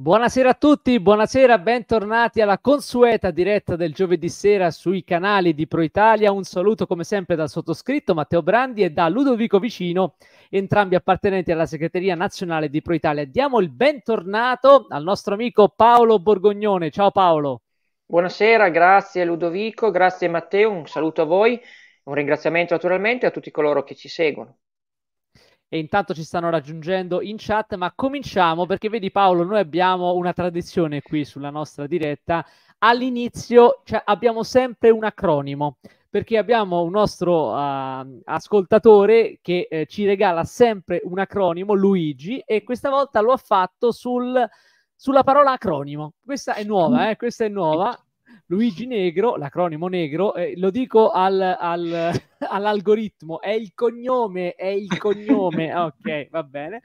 Buonasera a tutti, buonasera, bentornati alla consueta diretta del giovedì sera sui canali di Pro Italia. Un saluto come sempre dal sottoscritto Matteo Brandi e da Ludovico Vicino, entrambi appartenenti alla segreteria nazionale di Pro Italia. Diamo il bentornato al nostro amico Paolo Borgognone. Ciao Paolo. Buonasera, grazie Ludovico, grazie Matteo, un saluto a voi, un ringraziamento naturalmente a tutti coloro che ci seguono e intanto ci stanno raggiungendo in chat, ma cominciamo perché vedi Paolo, noi abbiamo una tradizione qui sulla nostra diretta, all'inizio cioè, abbiamo sempre un acronimo, perché abbiamo un nostro uh, ascoltatore che eh, ci regala sempre un acronimo, Luigi, e questa volta lo ha fatto sul, sulla parola acronimo. Questa è nuova, eh? questa è nuova. Luigi Negro, l'acronimo negro, eh, lo dico al, al all'algoritmo, è il cognome, è il cognome, ok, va bene.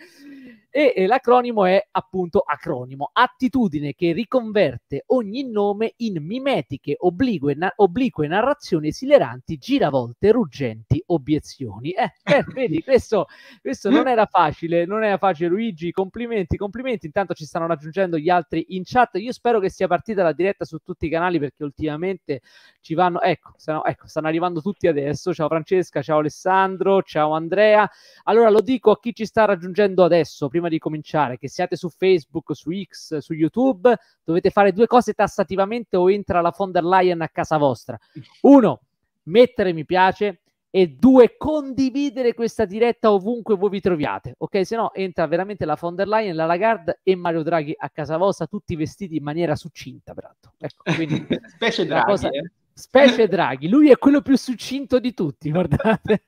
E, e l'acronimo è appunto acronimo, attitudine che riconverte ogni nome in mimetiche, oblique, na- oblique narrazioni esileranti, giravolte, ruggenti, obiezioni. Eh, eh vedi, questo, questo non era facile, non era facile Luigi, complimenti, complimenti, intanto ci stanno raggiungendo gli altri in chat, io spero che sia partita la diretta su tutti i canali perché ultimamente ci vanno, ecco, stanno, ecco, stanno arrivando tutti adesso, ciao ciao Francesca, ciao Alessandro, ciao Andrea. Allora lo dico a chi ci sta raggiungendo adesso, prima di cominciare, che siate su Facebook, su X, su YouTube, dovete fare due cose tassativamente o entra la von der Leyen a casa vostra. Uno, mettere mi piace e due, condividere questa diretta ovunque voi vi troviate, ok? Se no entra veramente la von der Leyen, la Lagarde e Mario Draghi a casa vostra, tutti vestiti in maniera succinta, peraltro. Ecco, quindi... Specie Draghi, cosa... eh? Specie Draghi, lui è quello più succinto di tutti, guardate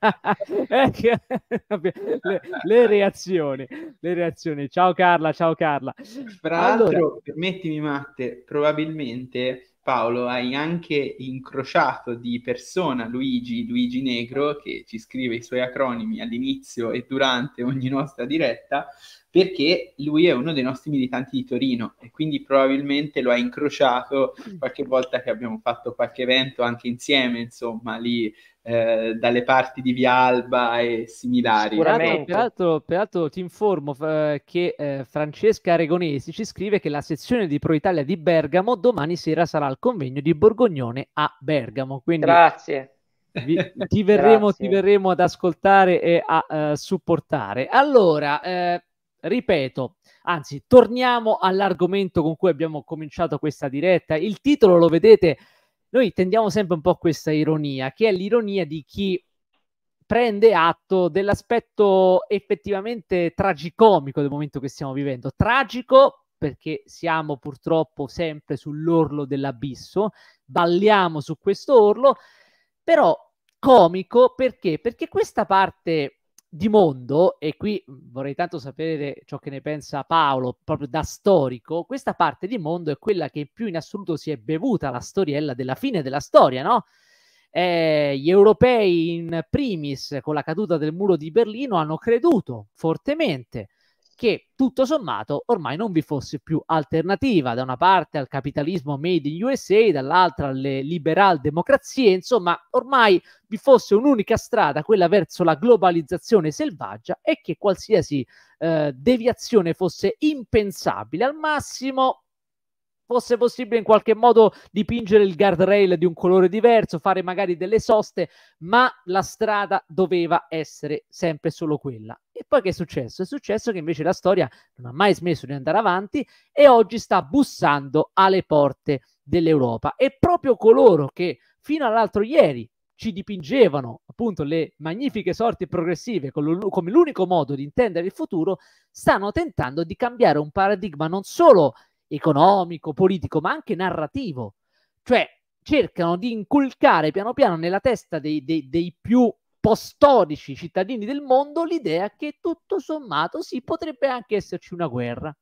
eh, le, le, reazioni, le reazioni. Ciao Carla, ciao Carla. Fra allora... l'altro, permettimi Matte, probabilmente Paolo hai anche incrociato di persona Luigi, Luigi Negro, che ci scrive i suoi acronimi all'inizio e durante ogni nostra diretta, perché lui è uno dei nostri militanti di Torino e quindi probabilmente lo ha incrociato mm. qualche volta che abbiamo fatto qualche evento anche insieme, insomma, lì eh, dalle parti di Vialba e similari. Sicuramente. Peraltro, peraltro ti informo eh, che eh, Francesca Regonesi ci scrive che la sezione di Pro Italia di Bergamo domani sera sarà al convegno di Borgognone a Bergamo. Quindi... Grazie. Vi, ti, verremo, ti, verremo, ad ascoltare e a uh, supportare. Allora, eh, ripeto, anzi, torniamo all'argomento con cui abbiamo cominciato questa diretta. Il titolo lo vedete, noi tendiamo sempre un po' a questa ironia, che è l'ironia di chi prende atto dell'aspetto effettivamente tragicomico del momento che stiamo vivendo. Tragico perché siamo purtroppo sempre sull'orlo dell'abisso, balliamo su questo orlo, però comico perché? Perché questa parte di mondo, e qui mhmm, vorrei tanto sapere ciò che ne pensa Paolo, proprio da storico, questa parte di mondo è quella che più in assoluto si è bevuta la storiella della fine della storia, no? Eh, gli europei in primis con la caduta del muro di Berlino hanno creduto fortemente che tutto sommato ormai non vi fosse più alternativa, da una parte al capitalismo made in USA, dall'altra alle liberal democrazie, insomma ormai vi fosse un'unica strada, quella verso la globalizzazione selvaggia e che qualsiasi eh, deviazione fosse impensabile, al massimo fosse possibile in qualche modo dipingere il guardrail di un colore diverso, fare magari delle soste, ma la strada doveva essere sempre solo quella. E poi che è successo? È successo che invece la storia non ha mai smesso di andare avanti e oggi sta bussando alle porte dell'Europa. E proprio coloro che fino all'altro ieri ci dipingevano appunto le magnifiche sorti progressive come l'unico modo di intendere il futuro, stanno tentando di cambiare un paradigma non solo economico, politico, ma anche narrativo. Cioè, cercano di inculcare piano piano nella testa dei, dei, dei più postorici cittadini del mondo l'idea che tutto sommato sì, potrebbe anche esserci una guerra.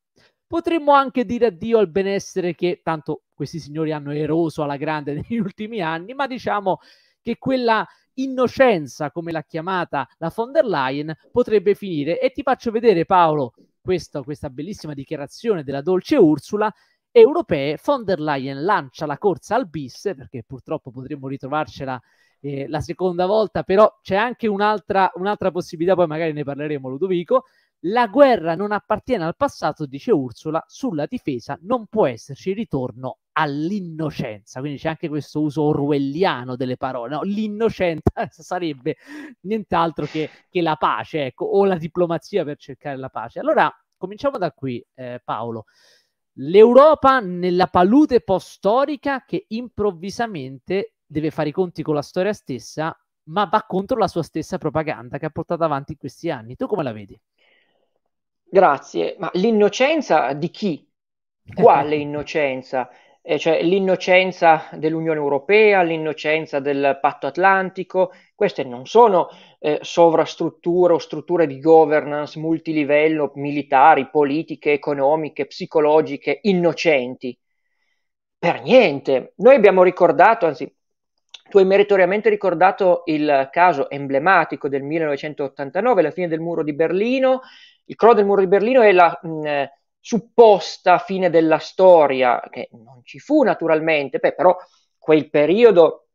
Potremmo anche dire addio al benessere che tanto questi signori hanno eroso alla grande negli ultimi anni, ma diciamo che quella innocenza, come l'ha chiamata la von der Leyen, potrebbe finire. E ti faccio vedere, Paolo, questo, questa bellissima dichiarazione della dolce Ursula, europee, von der Leyen lancia la corsa al bis, perché purtroppo potremmo ritrovarcela eh, la seconda volta, però c'è anche un'altra, un'altra possibilità, poi magari ne parleremo Ludovico, la guerra non appartiene al passato, dice Ursula, sulla difesa non può esserci ritorno all'innocenza. Quindi c'è anche questo uso orwelliano delle parole. No? L'innocenza sarebbe nient'altro che, che la pace, ecco, o la diplomazia per cercare la pace. Allora, cominciamo da qui, eh, Paolo. L'Europa nella palude post-storica che improvvisamente deve fare i conti con la storia stessa, ma va contro la sua stessa propaganda che ha portato avanti in questi anni. Tu come la vedi? Grazie, ma l'innocenza di chi? Quale innocenza? Eh, cioè, l'innocenza dell'Unione Europea, l'innocenza del patto atlantico, queste non sono eh, sovrastrutture o strutture di governance multilivello, militari, politiche, economiche, psicologiche, innocenti. Per niente. Noi abbiamo ricordato, anzi, tu hai meritoriamente ricordato il caso emblematico del 1989, la fine del muro di Berlino, il crollo del muro di Berlino è la mh, supposta fine della storia, che non ci fu naturalmente, beh, però quel periodo,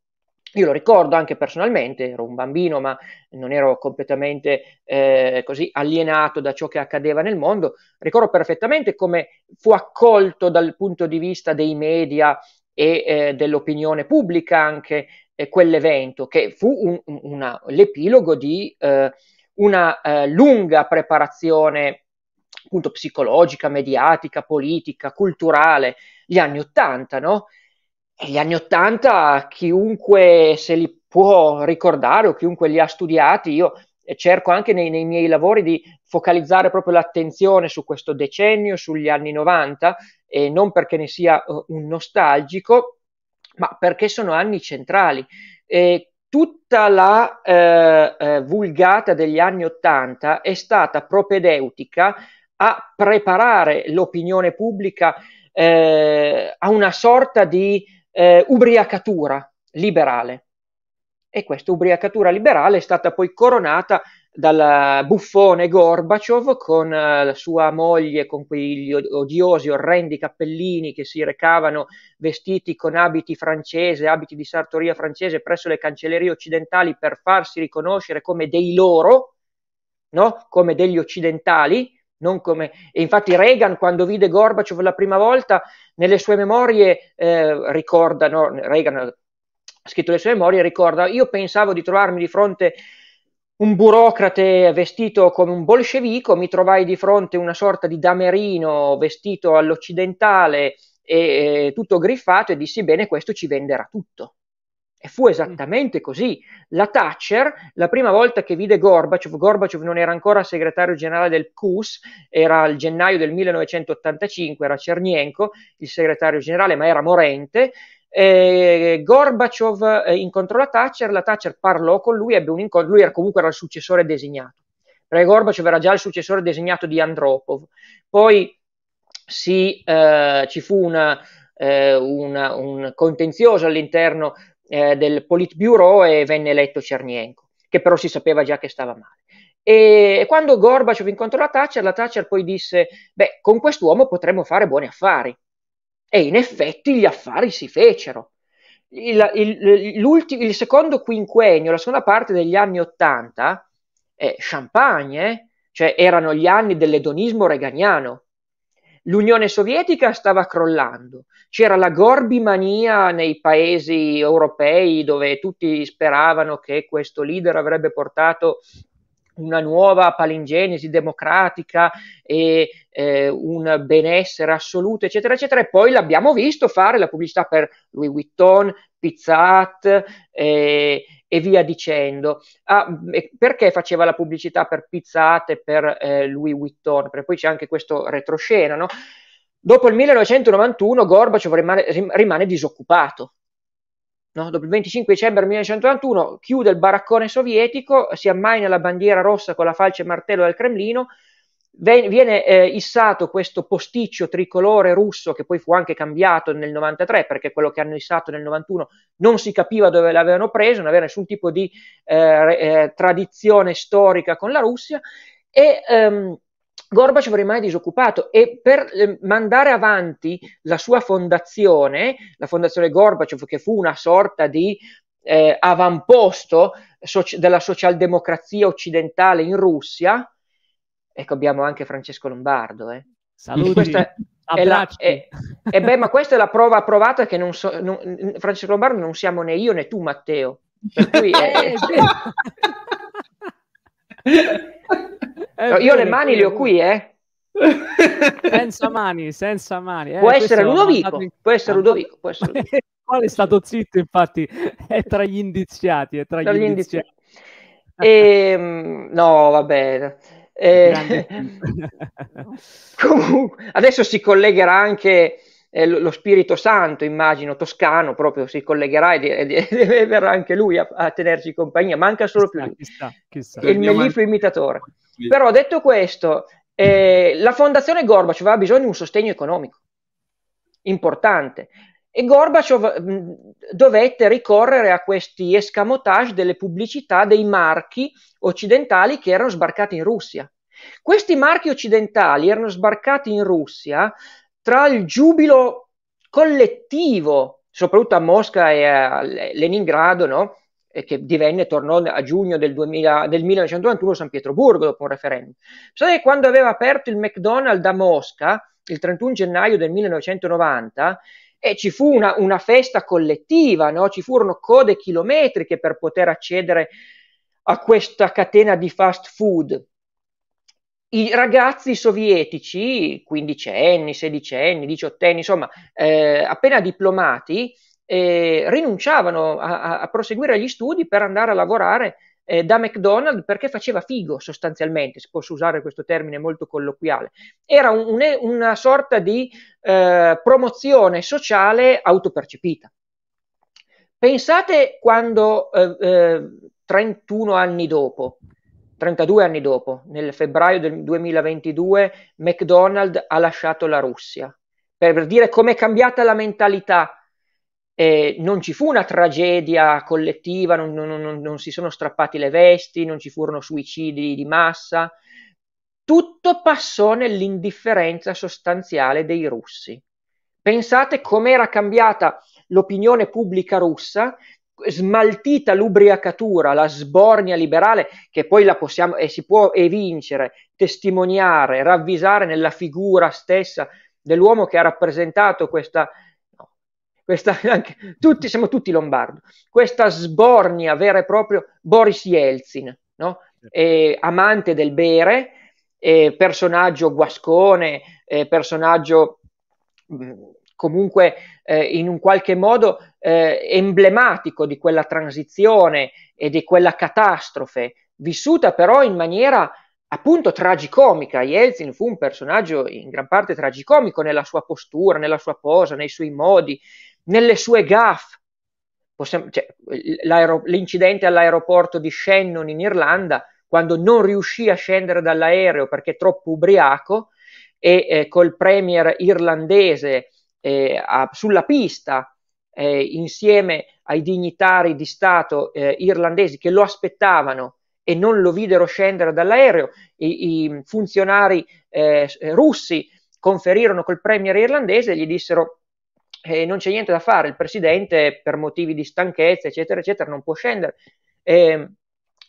io lo ricordo anche personalmente, ero un bambino ma non ero completamente eh, così alienato da ciò che accadeva nel mondo, ricordo perfettamente come fu accolto dal punto di vista dei media e eh, dell'opinione pubblica anche eh, quell'evento, che fu un, una, l'epilogo di eh, una eh, lunga preparazione appunto psicologica, mediatica, politica, culturale, gli anni Ottanta, no? E gli anni Ottanta, chiunque se li può ricordare o chiunque li ha studiati, io eh, cerco anche nei, nei, miei lavori di focalizzare proprio l'attenzione su questo decennio, sugli anni 90, e non perché ne sia uh, un nostalgico, ma perché sono anni centrali. E tutta la eh, eh, vulgata degli anni Ottanta è stata propedeutica a preparare l'opinione pubblica eh, a una sorta di eh, ubriacatura liberale. E questa ubriacatura liberale è stata poi coronata dal buffone Gorbaciov con eh, la sua moglie, con quegli odiosi, orrendi cappellini che si recavano vestiti con abiti francese, abiti di sartoria francese presso le cancellerie occidentali per farsi riconoscere come dei loro, no? come degli occidentali. Non Come... E infatti Reagan, quando vide Gorbaciov la prima volta, nelle sue memorie eh, ricorda, no? Reagan ha scritto le sue memorie, ricorda, io pensavo di trovarmi di fronte a un burocrate vestito come un bolscevico, mi trovai di fronte una sorta di damerino vestito all'occidentale e, e eh, tutto griffato e dissi bene, questo ci venderà tutto. E fu mm. esattamente così. La Thatcher, la prima volta che vide Gorbaciov, Gorbaciov non era ancora segretario generale del CUS, era il gennaio del 1985, era Cernienko il segretario generale, ma era morente, eh, Gorbaciov eh, incontrò la Thatcher, la Thatcher parlò con lui, ebbe un incontro, lui era comunque era il successore designato, perché Gorbaciov era già il successore designato di Andropov. Poi si, eh, ci fu una, eh, una, un contenzioso all'interno eh, del Politburo e venne eletto Cernienko, che però si sapeva già che stava male. E quando Gorbaciov incontrò la Thatcher, la Thatcher poi disse, beh, con quest'uomo potremmo fare buoni affari. E in effetti gli affari si fecero. Il, il, il secondo quinquennio, la seconda parte degli anni Ottanta, eh, champagne, cioè erano gli anni dell'edonismo reganiano. L'Unione Sovietica stava crollando, c'era la gorbimania nei paesi europei dove tutti speravano che questo leader avrebbe portato una nuova palingenesi democratica e eh, un benessere assoluto, eccetera, eccetera. E poi l'abbiamo visto fare la pubblicità per Louis Vuitton, Pizza Hut eh, e via dicendo. Ah, perché faceva la pubblicità per Pizza Hut e per eh, Louis Vuitton? Perché poi c'è anche questo retroscena, no? Dopo il 1991 Gorbaciov rimane, rimane disoccupato No? Dopo il 25 dicembre 1991 chiude il baraccone sovietico, si ammaina la bandiera rossa con la falce e martello del Cremlino, viene eh, issato questo posticcio tricolore russo che poi fu anche cambiato nel 93 perché quello che hanno issato nel 91 non si capiva dove l'avevano preso, non aveva nessun tipo di eh, eh, tradizione storica con la Russia e ehm, Gorbaciov rimane disoccupato e per ehm, mandare avanti la sua fondazione, la fondazione Gorbaciov, che fu una sorta di eh, avamposto soci- della socialdemocrazia occidentale in Russia, ecco abbiamo anche Francesco Lombardo. Eh. Saluti. È la, e, è beh, ma questa è la prova provata che non so, non, Francesco Lombardo non siamo né io né tu Matteo. Per cui è, Eh, io le mani le ho qui, eh. senza mani, senza mani. Eh, può, essere Ludovico, in... può essere Ludovico, può essere Ludovico. Quale è stato zitto, infatti, è tra gli indiziati. È tra, tra gli, indiziati. indiziati. E, ehm, no, vabbè. Eh, comunque, adesso si collegherà anche eh, lo Spirito Santo, immagino, toscano, proprio si collegherà e, verrà anche lui a, a, tenerci compagnia. Manca solo chissà, più chissà, chissà. il mellifluo imitatore. Però detto questo, eh, la fondazione Gorbaciov aveva bisogno di un sostegno economico importante e Gorbaciov mm, dovette ricorrere a questi escamotage delle pubblicità dei marchi occidentali che erano sbarcati in Russia. Questi marchi occidentali erano sbarcati in Russia tra il giubilo collettivo, soprattutto a Mosca e a Leningrado, no? e che divenne, tornò a giugno del, 2000, del 1991 San Pietroburgo dopo un referendum. Pensate che quando aveva aperto il McDonald's a Mosca, il 31 gennaio del 1990, e ci fu una, una festa collettiva, no? ci furono code chilometriche per poter accedere a questa catena di fast food. I ragazzi sovietici, quindicenni, sedicenni, diciottenni, insomma, eh, appena diplomati, eh, rinunciavano a, a, proseguire gli studi per andare a lavorare eh, da McDonald's perché faceva figo sostanzialmente, se posso usare questo termine molto colloquiale. Era un, un, una sorta di eh, promozione sociale autopercepita. Pensate quando 31 eh, eh, anni dopo, 32 anni dopo, nel febbraio del 2022, McDonald's ha lasciato la Russia, per dire come è cambiata la mentalità eh, non ci fu una tragedia collettiva, non, non, non, non, si sono strappati le vesti, non ci furono suicidi di massa, tutto passò nell'indifferenza sostanziale dei russi. Pensate com'era cambiata l'opinione pubblica russa, smaltita l'ubriacatura, la sbornia liberale, che poi la possiamo e si può evincere, testimoniare, ravvisare nella figura stessa dell'uomo che ha rappresentato questa questa, anche, tutti, siamo tutti lombardi, questa sbornia vera e propria Boris Yeltsin, no? eh, amante del bere, eh, personaggio guascone, mm, eh, personaggio mh, comunque in un qualche modo eh, emblematico di quella transizione e di quella catastrofe, vissuta però in maniera appunto tragicomica. Yeltsin fu un personaggio in gran parte tragicomico nella sua postura, nella sua posa, nei suoi modi, nelle sue gaffe. Possiamo, cioè, l'incidente all'aeroporto di Shannon in Irlanda, quando non riuscì a scendere dall'aereo perché troppo ubriaco, e eh, col premier irlandese eh, a, sulla pista eh, insieme ai dignitari di Stato eh, irlandesi che lo aspettavano e non lo videro scendere dall'aereo, i, i funzionari eh, russi conferirono col premier irlandese e gli dissero eh, non c'è niente da fare, il presidente per motivi di stanchezza, eccetera, eccetera, non può scendere. Eh,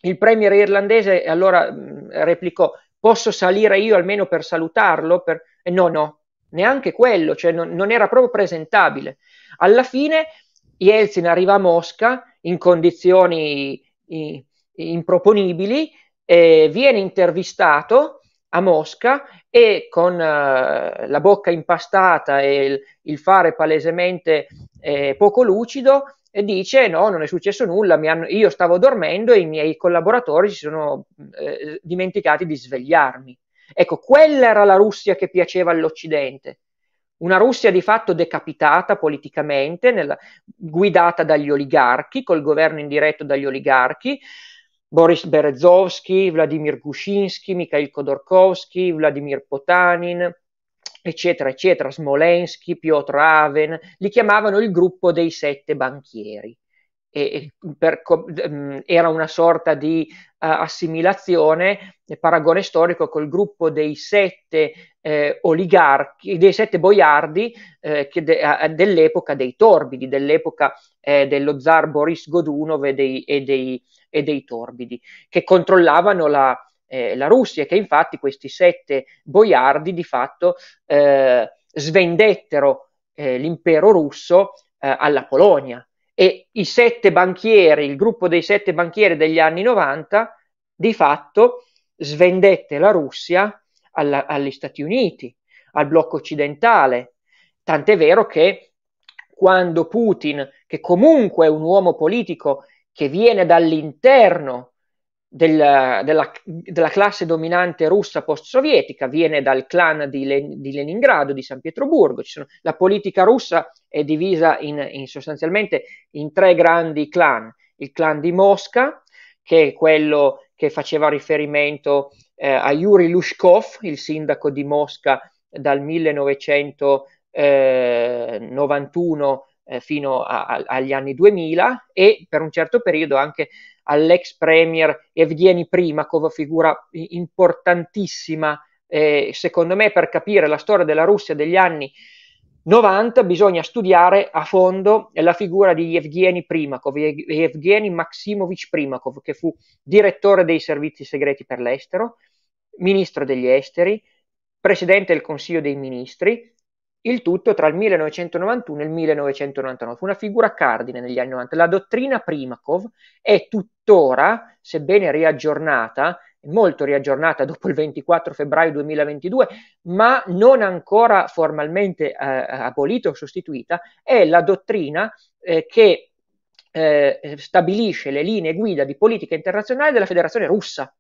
il premier irlandese allora mm, replicò, posso salire io almeno per salutarlo? Per... Eh, no, no, neanche quello, cioè non, non era proprio presentabile. Alla fine Yeltsin arriva a Mosca in condizioni improponibili, eh, viene intervistato a Mosca e con eh, la bocca impastata e il, il fare palesemente eh, poco lucido e dice no, non è successo nulla, hanno, io stavo dormendo e i miei collaboratori si sono eh, dimenticati di svegliarmi. Ecco, quella era la Russia che piaceva all'Occidente, una Russia di fatto decapitata politicamente, nella, guidata dagli oligarchi, col governo indiretto dagli oligarchi, Boris Berezovsky, Vladimir Gushinsky, Mikhail Khodorkovsky, Vladimir Potanin, eccetera, eccetera, Smolensky, Piotr Aven, li chiamavano il gruppo dei sette banchieri. E, per, mm, era una sorta di uh, assimilazione, eh, paragone storico col gruppo dei sette eh, oligarchi, dei sette boiardi eh, de, dell'epoca dei torbidi, dell'epoca eh, dello zar Boris Godunov e dei, e dei e dei Torbidi, che controllavano la, eh, la Russia, che infatti questi sette boiardi di fatto eh, svendettero eh, l'impero russo eh, alla Polonia. E i sette banchieri, il gruppo dei sette banchieri degli anni 90, di fatto svendette la Russia alla, agli Stati Uniti, al blocco occidentale. Tant'è vero che quando Putin, che comunque è un uomo politico che viene dall'interno del, della, della, classe dominante russa post-sovietica, viene dal clan di, Len, di Leningrado, di San Pietroburgo. Sono, la politica russa è divisa in, in sostanzialmente in tre grandi clan. Il clan di Mosca, che è quello che faceva riferimento eh, a Yuri Lushkov, il sindaco di Mosca dal 1991 eh, fino a, a, agli anni 2000 e per un certo periodo anche all'ex premier Evgeny Primakov, figura importantissima eh, secondo me per capire la storia della Russia degli anni 90 bisogna studiare a fondo la figura di Evgeny Primakov, Evgeny Maximovich Primakov, che fu direttore dei servizi segreti per l'estero, ministro degli esteri, presidente del Consiglio dei Ministri, il tutto tra il 1991 e il 1999. Fu una figura cardine negli anni 90. La dottrina Primakov è tuttora, sebbene riaggiornata, molto riaggiornata dopo il 24 febbraio 2022, ma non ancora formalmente eh, abolita o sostituita, è la dottrina eh, che eh, stabilisce le linee guida di politica internazionale della Federazione russa.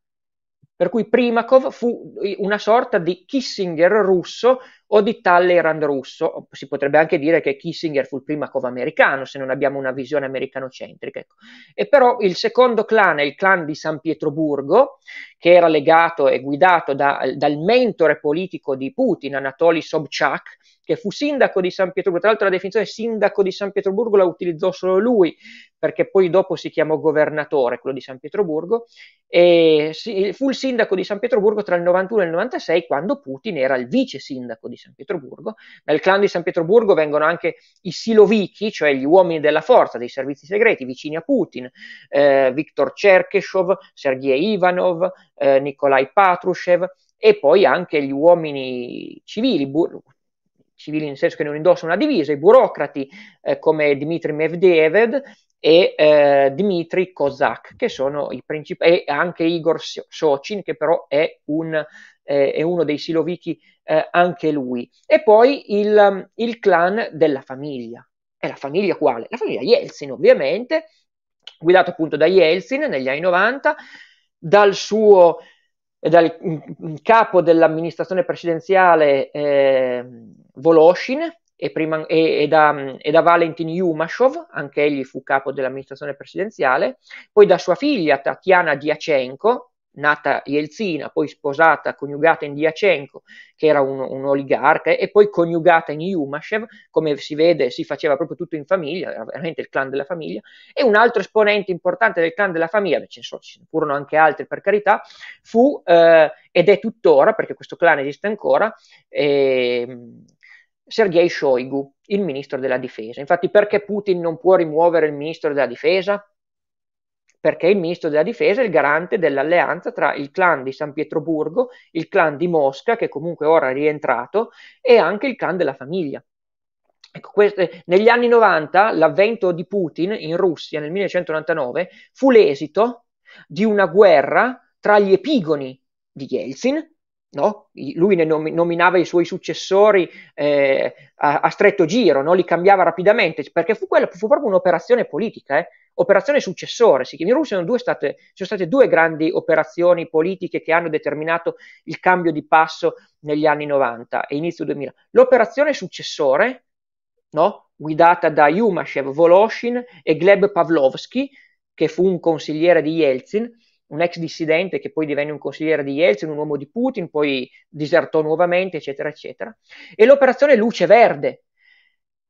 Per cui Primakov fu una sorta di Kissinger russo o di Talleyrand russo, si potrebbe anche dire che Kissinger fu il primo americano, se non abbiamo una visione americanocentrica. Ecco. E però il secondo clan è il clan di San Pietroburgo, che era legato e guidato da, dal mentore politico di Putin, Anatoly Sobchak, che fu sindaco di San Pietroburgo. Tra l'altro la definizione sindaco di San Pietroburgo la utilizzò solo lui, perché poi dopo si chiamò governatore, quello di San Pietroburgo, e fu il sindaco di San Pietroburgo tra il 91 e il 96, quando Putin era il vice sindaco di San Pietroburgo. Nel clan di San Pietroburgo vengono anche i Silovichi, cioè gli uomini della forza dei servizi segreti vicini a Putin, eh, Viktor Cherkeshov, Sergei Ivanov, eh, Nikolai Patrushev e poi anche gli uomini civili, bu- civili nel senso che non indossano una divisa, i burocrati eh, come Dmitry Medvedev e eh, Dmitry Kozak, che sono i principali, e anche Igor Sochin, che però è un eh, è uno dei silovichi eh, anche lui. E poi il, um, il, clan della famiglia. E la famiglia quale? La famiglia Yeltsin, ovviamente, guidato appunto da Yeltsin negli anni 90, dal suo eh, dal mm, mm, capo dell'amministrazione presidenziale eh, Voloshin, e, prima, e, e, da, mm, e, da, Valentin Yumashov, anche egli fu capo dell'amministrazione presidenziale, poi da sua figlia Tatiana Diachenko, nata Yeltsina, poi sposata, coniugata in Diachenko, che era un, un, oligarca, e poi coniugata in Yumashev, come si vede si faceva proprio tutto in famiglia, era veramente il clan della famiglia, e un altro esponente importante del clan della famiglia, beh, ce ne, so, ce ne furono anche altri per carità, fu, eh, ed è tuttora, perché questo clan esiste ancora, eh, Sergei Shoigu, il ministro della difesa. Infatti perché Putin non può rimuovere il ministro della difesa? perché il ministro della difesa è il garante dell'alleanza tra il clan di San Pietroburgo, il clan di Mosca, che comunque ora è rientrato, e anche il clan della famiglia. Ecco, queste, negli anni 90 l'avvento di Putin in Russia nel 1999 fu l'esito di una guerra tra gli epigoni di Yeltsin No? Lui ne nominava i suoi successori eh, a, a, stretto giro, no? li cambiava rapidamente, perché fu, quella, fu proprio un'operazione politica, eh? operazione successore. Sì, in Russia sono, state, sono, state, due grandi operazioni politiche che hanno determinato il cambio di passo negli anni 90 e inizio 2000. L'operazione successore, no? guidata da Yumashev, Voloshin e Gleb Pavlovsky, che fu un consigliere di Yeltsin, un ex dissidente che poi divenne un consigliere di Yeltsin, un uomo di Putin, poi disertò nuovamente, eccetera, eccetera. E l'operazione Luce Verde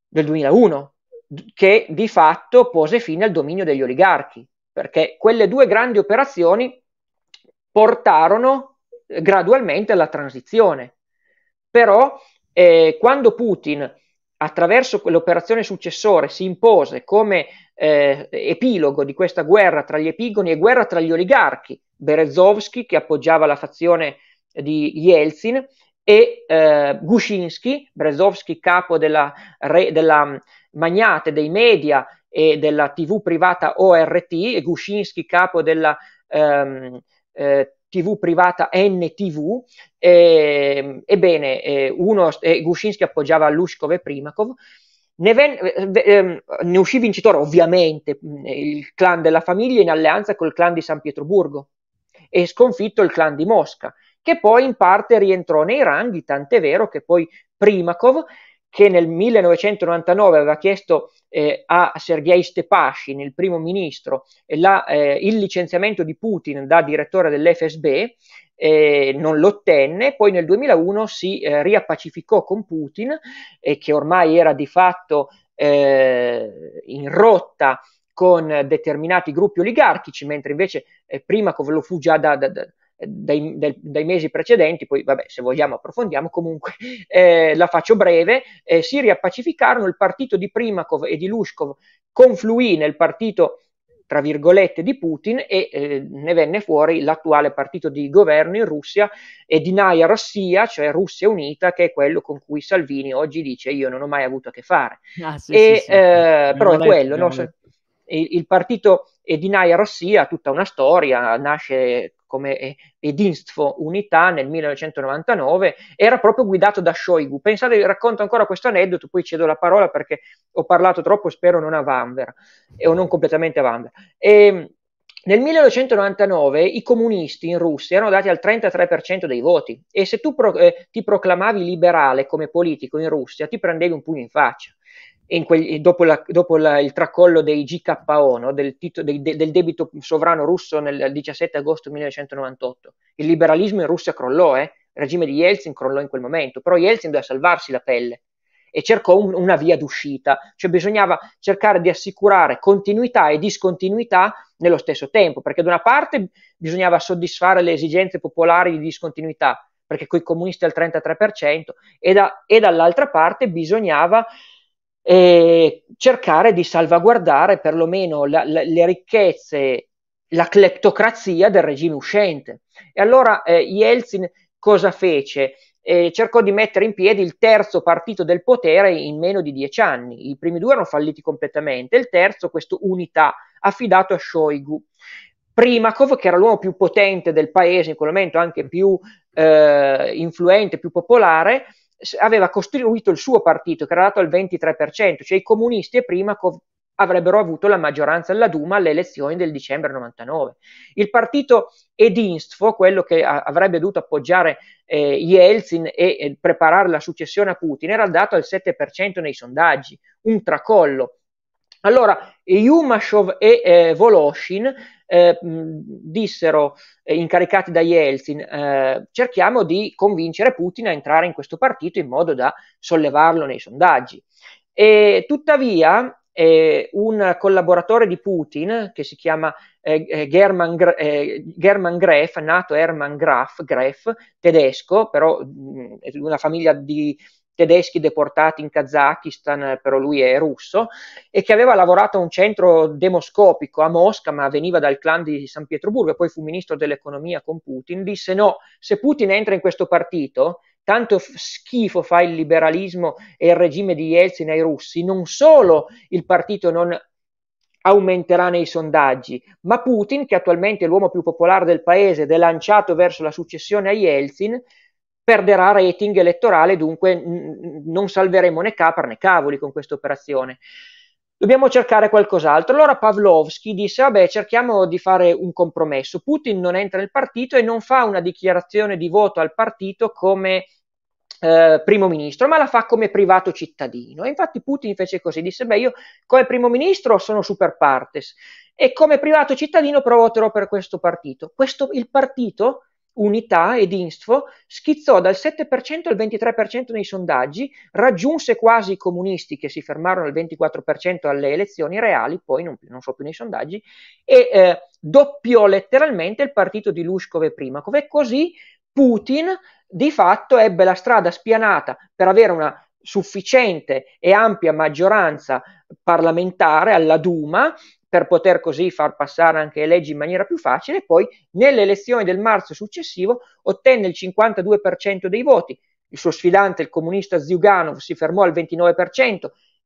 del 2001, che di fatto pose fine al dominio degli oligarchi, perché quelle due grandi operazioni portarono eh, gradualmente alla transizione. Però eh, quando Putin attraverso l'operazione successore si impose come eh, epilogo di questa guerra tra gli epigoni e guerra tra gli oligarchi, Berezovsky che appoggiava la fazione di Yeltsin e eh, Gushinsky, Berezovsky capo della, re, della mm, magnate dei media e della tv privata ORT e Gushinsky capo della ehm, eh, TV privata NTV, eh, ebbene, eh, uno, eh, Gushinsky appoggiava Lushkov e Primakov, ne, ven- eh, ehm, ne, uscì vincitore ovviamente mm, il clan della famiglia in alleanza col clan di San Pietroburgo e sconfitto il clan di Mosca, che poi in parte rientrò nei ranghi, tant'è vero che poi Primakov che nel 1999 aveva chiesto eh, a Sergei Stepashin, il primo ministro, eh, la, eh, il licenziamento di Putin da direttore dell'FSB, eh, non lo ottenne, poi nel 2001 si eh, riappacificò con Putin, eh, che ormai era di fatto in rotta con determinati gruppi oligarchici, mentre invece prima lo fu già da, da dai, del, dai, mesi precedenti, poi vabbè se vogliamo approfondiamo comunque, eh, la faccio breve, eh, si riappacificarono, il partito di Primakov e di Lushkov confluì nel partito tra virgolette di Putin e eh, ne venne fuori l'attuale partito di governo in Russia e di Naya Russia, cioè Russia Unita, che è quello con cui Salvini oggi dice io non ho mai avuto a che fare. Ah, sì, e, sì, sì. Eh, però è detto, quello, no? il, il partito Edinaia Russia ha tutta una storia, nasce come eh, Edinstvo Unità nel 1999, era proprio guidato da Shoigu. Pensate, racconto ancora questo aneddoto, poi cedo la parola perché ho parlato troppo, spero non a Vanvera, eh, o non completamente a Vanvera. E, ehm, nel 1999 i comunisti in Russia erano dati al 33% dei voti e se tu pro- eh, ti proclamavi liberale come politico in Russia ti prendevi un pugno in faccia quel, dopo, la, dopo la, il tracollo dei GKO, no? del, tito, dei, de, del, debito sovrano russo nel 17 agosto 1998. Il liberalismo in Russia crollò, eh? il regime di Yeltsin crollò in quel momento, però Yeltsin doveva salvarsi la pelle e cercò un, una via d'uscita, cioè bisognava cercare di assicurare continuità e discontinuità nello stesso tempo, perché da una parte bisognava soddisfare le esigenze popolari di discontinuità, perché coi comunisti al 33%, e, da, e dall'altra parte bisognava e cercare di salvaguardare perlomeno la, la, le ricchezze, la cleptocrazia del regime uscente. E allora eh, Yeltsin cosa fece? Eh, cercò di mettere in piedi il terzo partito del potere in meno di dieci anni. I primi due erano falliti completamente, il terzo, questo Unità, affidato a Shoigu. Primakov, che era l'uomo più potente del paese in quel momento, anche più eh, influente, più popolare, aveva costruito il suo partito che era dato al 23%, cioè i comunisti prima co- avrebbero avuto la maggioranza alla Duma alle elezioni del dicembre 99. Il partito Edinstvo, quello che a- avrebbe dovuto appoggiare eh, Yeltsin e, e preparare la successione a Putin, era dato al 7% nei sondaggi, un tracollo allora, Yumashov e eh, Voloshin eh, dissero, eh, incaricati da Yeltsin, eh, cerchiamo di convincere Putin a entrare in questo partito in modo da sollevarlo nei sondaggi. E, tuttavia, eh, un collaboratore di Putin, che si chiama eh, German, German, Gref, nato Hermann Graf, Graf tedesco, però mh, una famiglia di tedeschi deportati in Kazakistan, eh, però lui è russo, e che aveva lavorato a un centro demoscopico a Mosca, ma veniva dal clan di San Pietroburgo e poi fu ministro dell'economia con Putin, disse no, se Putin entra in questo partito, tanto schifo fa il liberalismo e il regime di Yeltsin ai russi, non solo il partito non aumenterà nei sondaggi, ma Putin, che attualmente è l'uomo più popolare del paese ed è lanciato verso la successione a Yeltsin, perderà rating elettorale, dunque n- non salveremo né capra né cavoli con questa operazione. Dobbiamo cercare qualcos'altro. Allora Pavlovsky disse, vabbè, cerchiamo di fare un compromesso. Putin non entra nel partito e non fa una dichiarazione di voto al partito come eh, primo ministro, ma la fa come privato cittadino. E infatti Putin fece così, disse, beh, io come primo ministro sono super partes e come privato cittadino però voterò per questo partito. Questo, il partito unità ed Instfo schizzò dal 7% al 23% nei sondaggi, raggiunse quasi i comunisti che si fermarono al 24% alle elezioni reali, poi non, non so più nei sondaggi, e eh, doppiò letteralmente il partito di Lushkov e Primakov e così Putin di fatto ebbe la strada spianata per avere una sufficiente e ampia maggioranza parlamentare alla Duma per poter così far passare anche le leggi in maniera più facile, poi nelle elezioni del marzo successivo ottenne il 52% dei voti. Il suo sfidante, il comunista Ziuganov, si fermò al 29%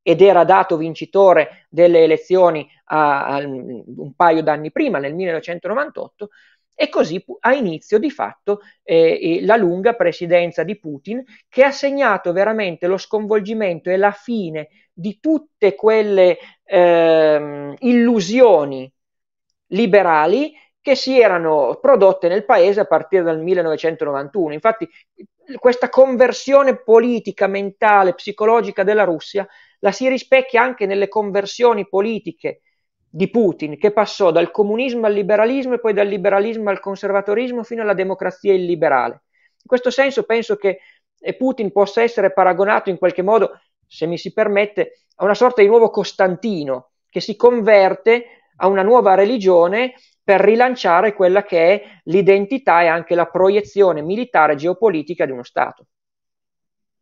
ed era dato vincitore delle elezioni a, ah, a, un paio d'anni prima, nel 1998, e così ha inizio di fatto eh, eh, la lunga presidenza di Putin che ha segnato veramente lo sconvolgimento e la fine di tutte quelle eh, illusioni liberali che si erano prodotte nel paese a partire dal 1991. Infatti questa conversione politica, mentale, psicologica della Russia la si rispecchia anche nelle conversioni politiche di Putin che passò dal comunismo al liberalismo e poi dal liberalismo al conservatorismo fino alla democrazia illiberale. In questo senso penso che eh, Putin possa essere paragonato in qualche modo, se mi si permette, a una sorta di nuovo Costantino che si converte a una nuova religione per rilanciare quella che è l'identità e anche la proiezione militare e geopolitica di uno Stato.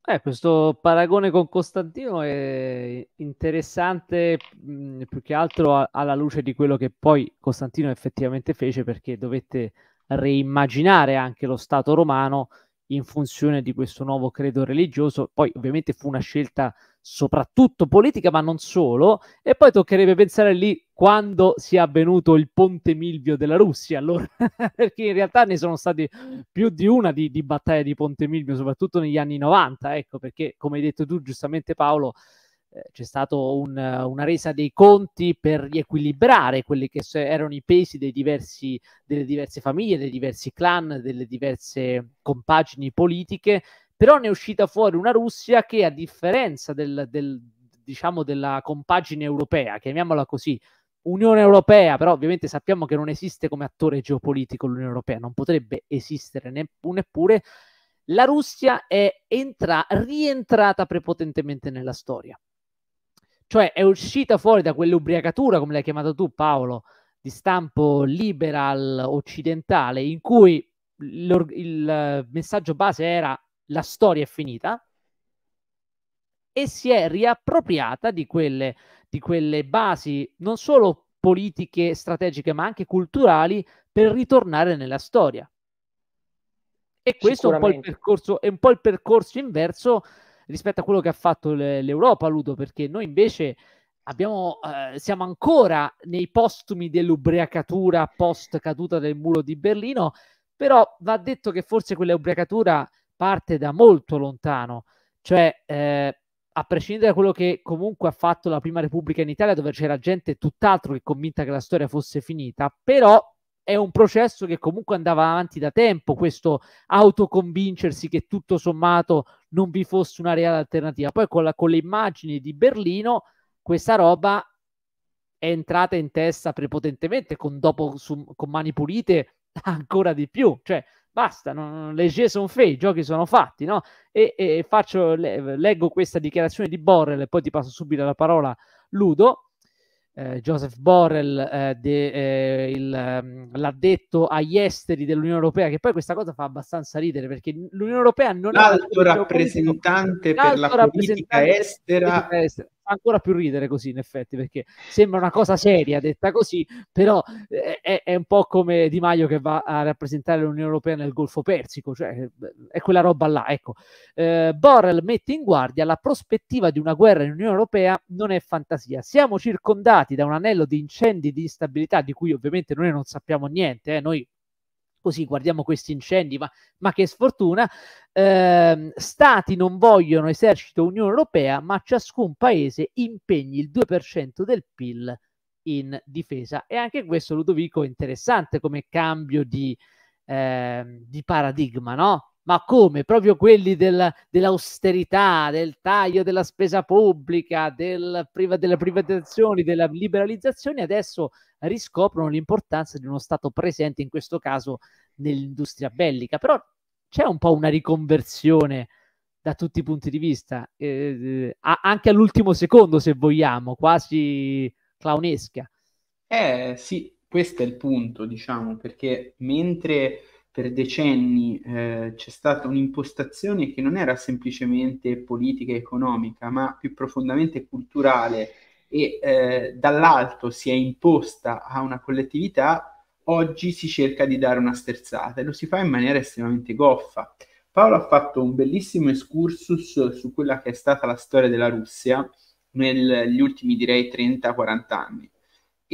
Eh, questo paragone con Costantino è interessante mh, mm, più che altro a- alla luce di quello che poi Costantino effettivamente fece perché dovette reimmaginare anche lo Stato romano in funzione di questo nuovo credo religioso. Poi ovviamente fu una scelta soprattutto politica, ma non solo, e poi toccherebbe pensare lì quando sia avvenuto il Ponte Milvio della Russia, allora, perché in realtà ne sono stati più di una di, di battaglie di Ponte Milvio, soprattutto negli anni 90, ecco, perché come hai detto tu giustamente Paolo, eh, c'è stata un, una resa dei conti per riequilibrare quelli che erano i pesi diversi, delle diverse famiglie, dei diversi clan, delle diverse compagini politiche, però ne è uscita fuori una Russia che a differenza del, del, diciamo della compagine europea, chiamiamola così, Unione Europea, però ovviamente sappiamo che non esiste come attore geopolitico l'Unione Europea, non potrebbe esistere neppure, la Russia è entra- rientrata prepotentemente nella storia. Cioè è uscita fuori da quell'ubriacatura, come l'hai chiamato tu Paolo, di stampo liberal occidentale, in cui il messaggio base era la storia è finita e si è riappropriata di quelle, di quelle basi non solo politiche, strategiche, ma anche culturali per ritornare nella storia. E questo è un po' il percorso, è un po' il percorso inverso rispetto a quello che ha fatto le, l'Europa, Ludo, perché noi invece abbiamo, eh, siamo ancora nei postumi dell'ubriacatura post caduta del muro di Berlino, però va detto che forse quella ubriacatura parte da molto lontano, cioè eh, a prescindere da quello che comunque ha fatto la Prima Repubblica in Italia, dove c'era gente tutt'altro che convinta che la storia fosse finita, però è un processo che comunque andava avanti da tempo, questo autoconvincersi che tutto sommato non vi fosse una reale alternativa. Poi con, la, con le immagini di Berlino questa roba è entrata in testa prepotentemente, con, dopo, su, con mani pulite ancora di più. Cioè, basta, non, le G sono fake, i giochi sono fatti, no? E, e faccio, le, leggo questa dichiarazione di Borrell e poi ti passo subito la parola Ludo. Eh, Joseph Borrell, eh, de, eh, il, ehm, l'addetto agli esteri dell'Unione Europea, che poi questa cosa fa abbastanza ridere perché l'Unione Europea non l'alto è l'alto rappresentante per l'alto la politica estera, estera fa ancora più ridere così in effetti perché sembra una cosa seria detta così però eh, è, è, un po' come Di Maio che va a rappresentare l'Unione Europea nel Golfo Persico cioè è quella roba là ecco eh, Borrell mette in guardia la prospettiva di una guerra in Unione Europea non è fantasia siamo circondati da un anello di incendi di instabilità di cui ovviamente noi non sappiamo niente eh. noi così guardiamo questi incendi, ma, ma che sfortuna, eh, stati non vogliono esercito Unione Europea, ma ciascun paese impegni il 2% del PIL in difesa. E anche questo, Ludovico, è interessante come cambio di, eh, di paradigma, no? ma come? Proprio quelli del, dell'austerità, del taglio della spesa pubblica, del priva, delle privatizzazioni, della liberalizzazione, adesso riscoprono l'importanza di uno Stato presente, in questo caso nell'industria bellica. Però c'è un po' una riconversione da tutti i punti di vista, eh, anche all'ultimo secondo, se vogliamo, quasi clownesca. Eh sì, questo è il punto, diciamo, perché mentre per decenni eh, c'è stata un'impostazione che non era semplicemente politica e economica, ma più profondamente culturale e eh, dall'alto si è imposta a una collettività, oggi si cerca di dare una sterzata e lo si fa in maniera estremamente goffa. Paolo ha fatto un bellissimo excursus su quella che è stata la storia della Russia negli ultimi direi 30-40 anni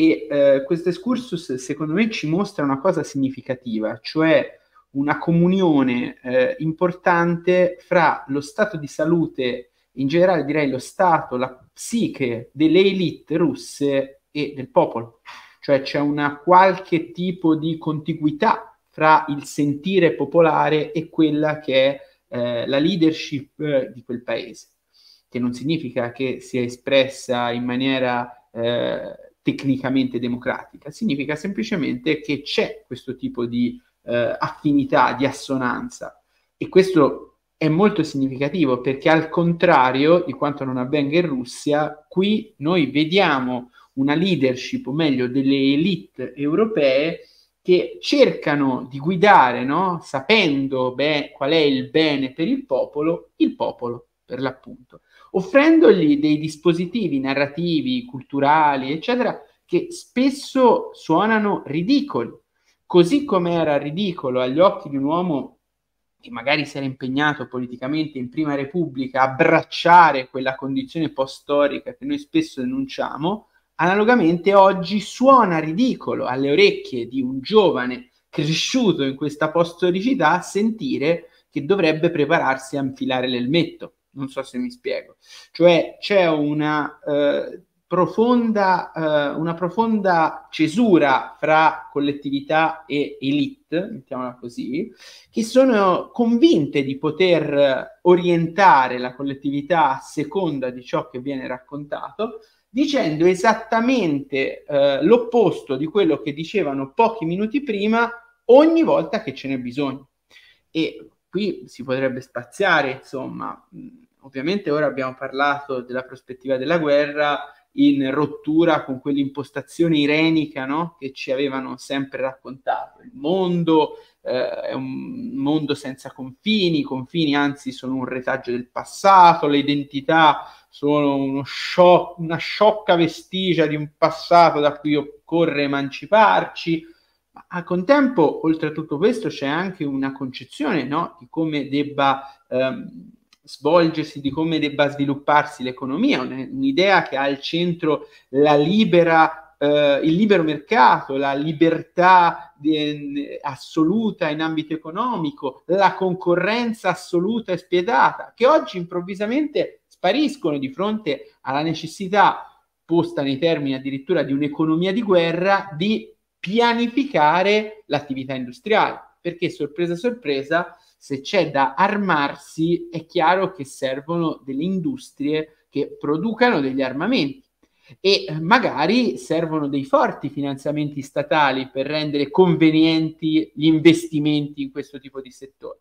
e eh, questo excursus, secondo me, ci mostra una cosa significativa, cioè una comunione eh, importante fra lo stato di salute, in generale direi lo stato, la psiche delle elite russe e del popolo. Cioè c'è una qualche tipo di contiguità fra il sentire popolare e quella che è eh, la leadership eh, di quel paese, che non significa che sia espressa in maniera eh, tecnicamente democratica, significa semplicemente che c'è questo tipo di eh, affinità, di assonanza e questo è molto significativo perché al contrario di quanto non avvenga in Russia, qui noi vediamo una leadership, o meglio delle elite europee, che cercano di guidare, no? sapendo beh, qual è il bene per il popolo, il popolo per l'appunto offrendogli dei dispositivi narrativi, culturali, eccetera, che spesso suonano ridicoli, così come era ridicolo agli occhi di un uomo che magari si era impegnato politicamente in Prima Repubblica a abbracciare quella condizione post-storica che noi spesso denunciamo, analogamente oggi suona ridicolo alle orecchie di un giovane cresciuto in questa post-storicità sentire che dovrebbe prepararsi a infilare l'elmetto. Non so se mi spiego. Cioè c'è una, eh, profonda, eh, una profonda cesura fra collettività e elite, mettiamola così, che sono convinte di poter orientare la collettività a seconda di ciò che viene raccontato, dicendo esattamente eh, l'opposto di quello che dicevano pochi minuti prima ogni volta che ce n'è bisogno. E qui si potrebbe spaziare, insomma. Mm, ovviamente ora abbiamo parlato della prospettiva della guerra in rottura con quell'impostazione irenica no? che ci avevano sempre raccontato. Il mondo eh, è un mondo senza confini, i confini anzi sono un retaggio del passato, le identità sono scio- una sciocca vestigia di un passato da cui occorre emanciparci ma al contempo, oltre a tutto questo, c'è anche una concezione no? di come debba ehm, svolgersi, di come debba svilupparsi l'economia, un'idea che ha al centro la libera, eh, il libero mercato, la libertà di, ehm, assoluta in ambito economico, la concorrenza assoluta e spietata, che oggi improvvisamente spariscono di fronte alla necessità posta nei termini addirittura di un'economia di guerra di pianificare l'attività industriale, perché sorpresa sorpresa, se c'è da armarsi, è chiaro che servono delle industrie che producano degli armamenti e eh, magari servono dei forti finanziamenti statali per rendere convenienti gli investimenti in questo tipo di settore.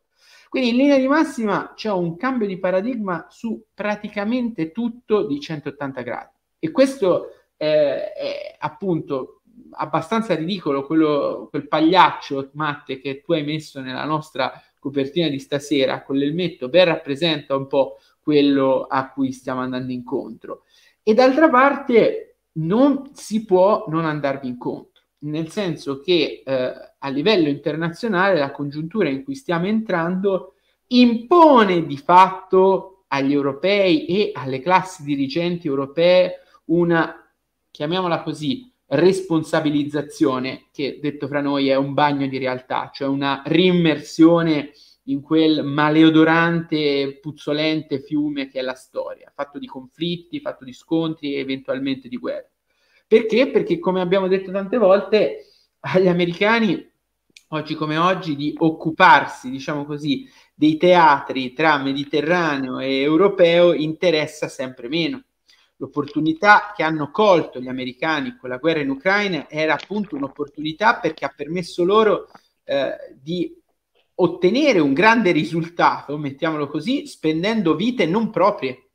Quindi in linea di massima c'è un cambio di paradigma su praticamente tutto di 180 gradi e questo eh, è appunto abbastanza ridicolo quello, quel pagliaccio, Matte, che tu hai messo nella nostra copertina di stasera con l'elmetto, ben rappresenta un po' quello a cui stiamo andando incontro. E d'altra parte non si può non andarvi incontro, nel senso che eh, a livello internazionale la congiuntura in cui stiamo entrando impone di fatto agli europei e alle classi dirigenti europee una, chiamiamola così, responsabilizzazione, che detto fra noi è un bagno di realtà, cioè una rimmersione in quel maleodorante, puzzolente fiume che è la storia, fatto di conflitti, fatto di scontri e eventualmente di guerre. Perché? Perché, come abbiamo detto tante volte, agli americani, oggi come oggi, di occuparsi, diciamo così, dei teatri tra Mediterraneo e europeo interessa sempre meno L'opportunità che hanno colto gli americani con la guerra in Ucraina era appunto un'opportunità perché ha permesso loro eh, di ottenere un grande risultato, mettiamolo così, spendendo vite non proprie.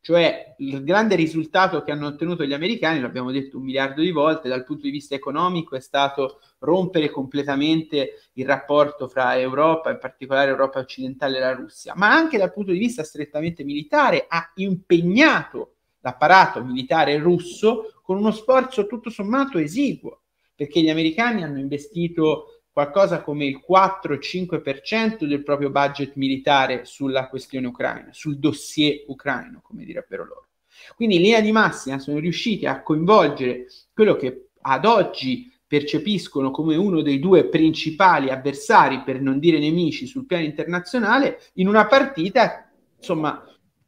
Cioè il grande risultato che hanno ottenuto gli americani, l'abbiamo detto un miliardo di volte, dal punto di vista economico è stato rompere completamente il rapporto fra Europa, in particolare Europa occidentale e la Russia, ma anche dal punto di vista strettamente militare ha impegnato l'apparato militare russo con uno sforzo tutto sommato esiguo, perché gli americani hanno investito qualcosa come il 4-5% del proprio budget militare sulla questione ucraina, sul dossier ucraino, come direbbero loro. Quindi in linea di massima sono riusciti a coinvolgere quello che ad oggi percepiscono come uno dei due principali avversari, per non dire nemici, sul piano internazionale, in una partita, insomma,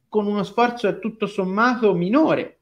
con uno sforzo tutto sommato minore.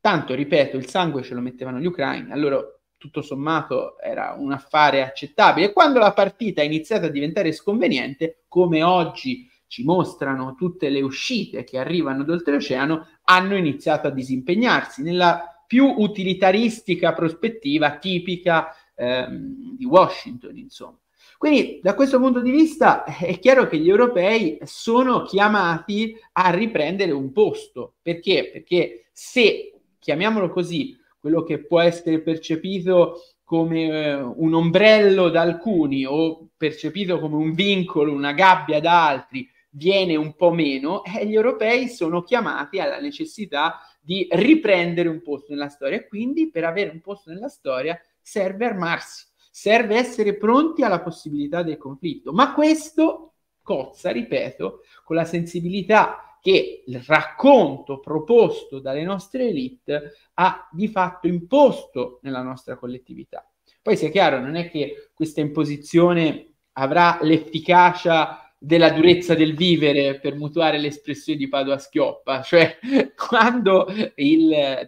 Tanto, ripeto, il sangue ce lo mettevano gli ucraini, allora tutto sommato era un affare accettabile. Quando la partita è iniziata a diventare sconveniente, come oggi ci mostrano tutte le uscite che arrivano d'oltreoceano, hanno iniziato a disimpegnarsi nella più utilitaristica prospettiva tipica ehm, di Washington, insomma. Quindi da questo punto di vista è chiaro che gli europei sono chiamati a riprendere un posto. Perché? Perché se, chiamiamolo così, quello che può essere percepito come eh, un ombrello da alcuni o percepito come un vincolo, una gabbia da altri, viene un po' meno, eh, gli europei sono chiamati alla necessità di riprendere un posto nella storia. Quindi per avere un posto nella storia serve armarsi serve essere pronti alla possibilità del conflitto, ma questo cozza, ripeto, con la sensibilità che il racconto proposto dalle nostre elite ha di fatto imposto nella nostra collettività. Poi sia chiaro, non è che questa imposizione avrà l'efficacia della durezza del vivere, per mutuare l'espressione di Padua Schioppa, cioè quando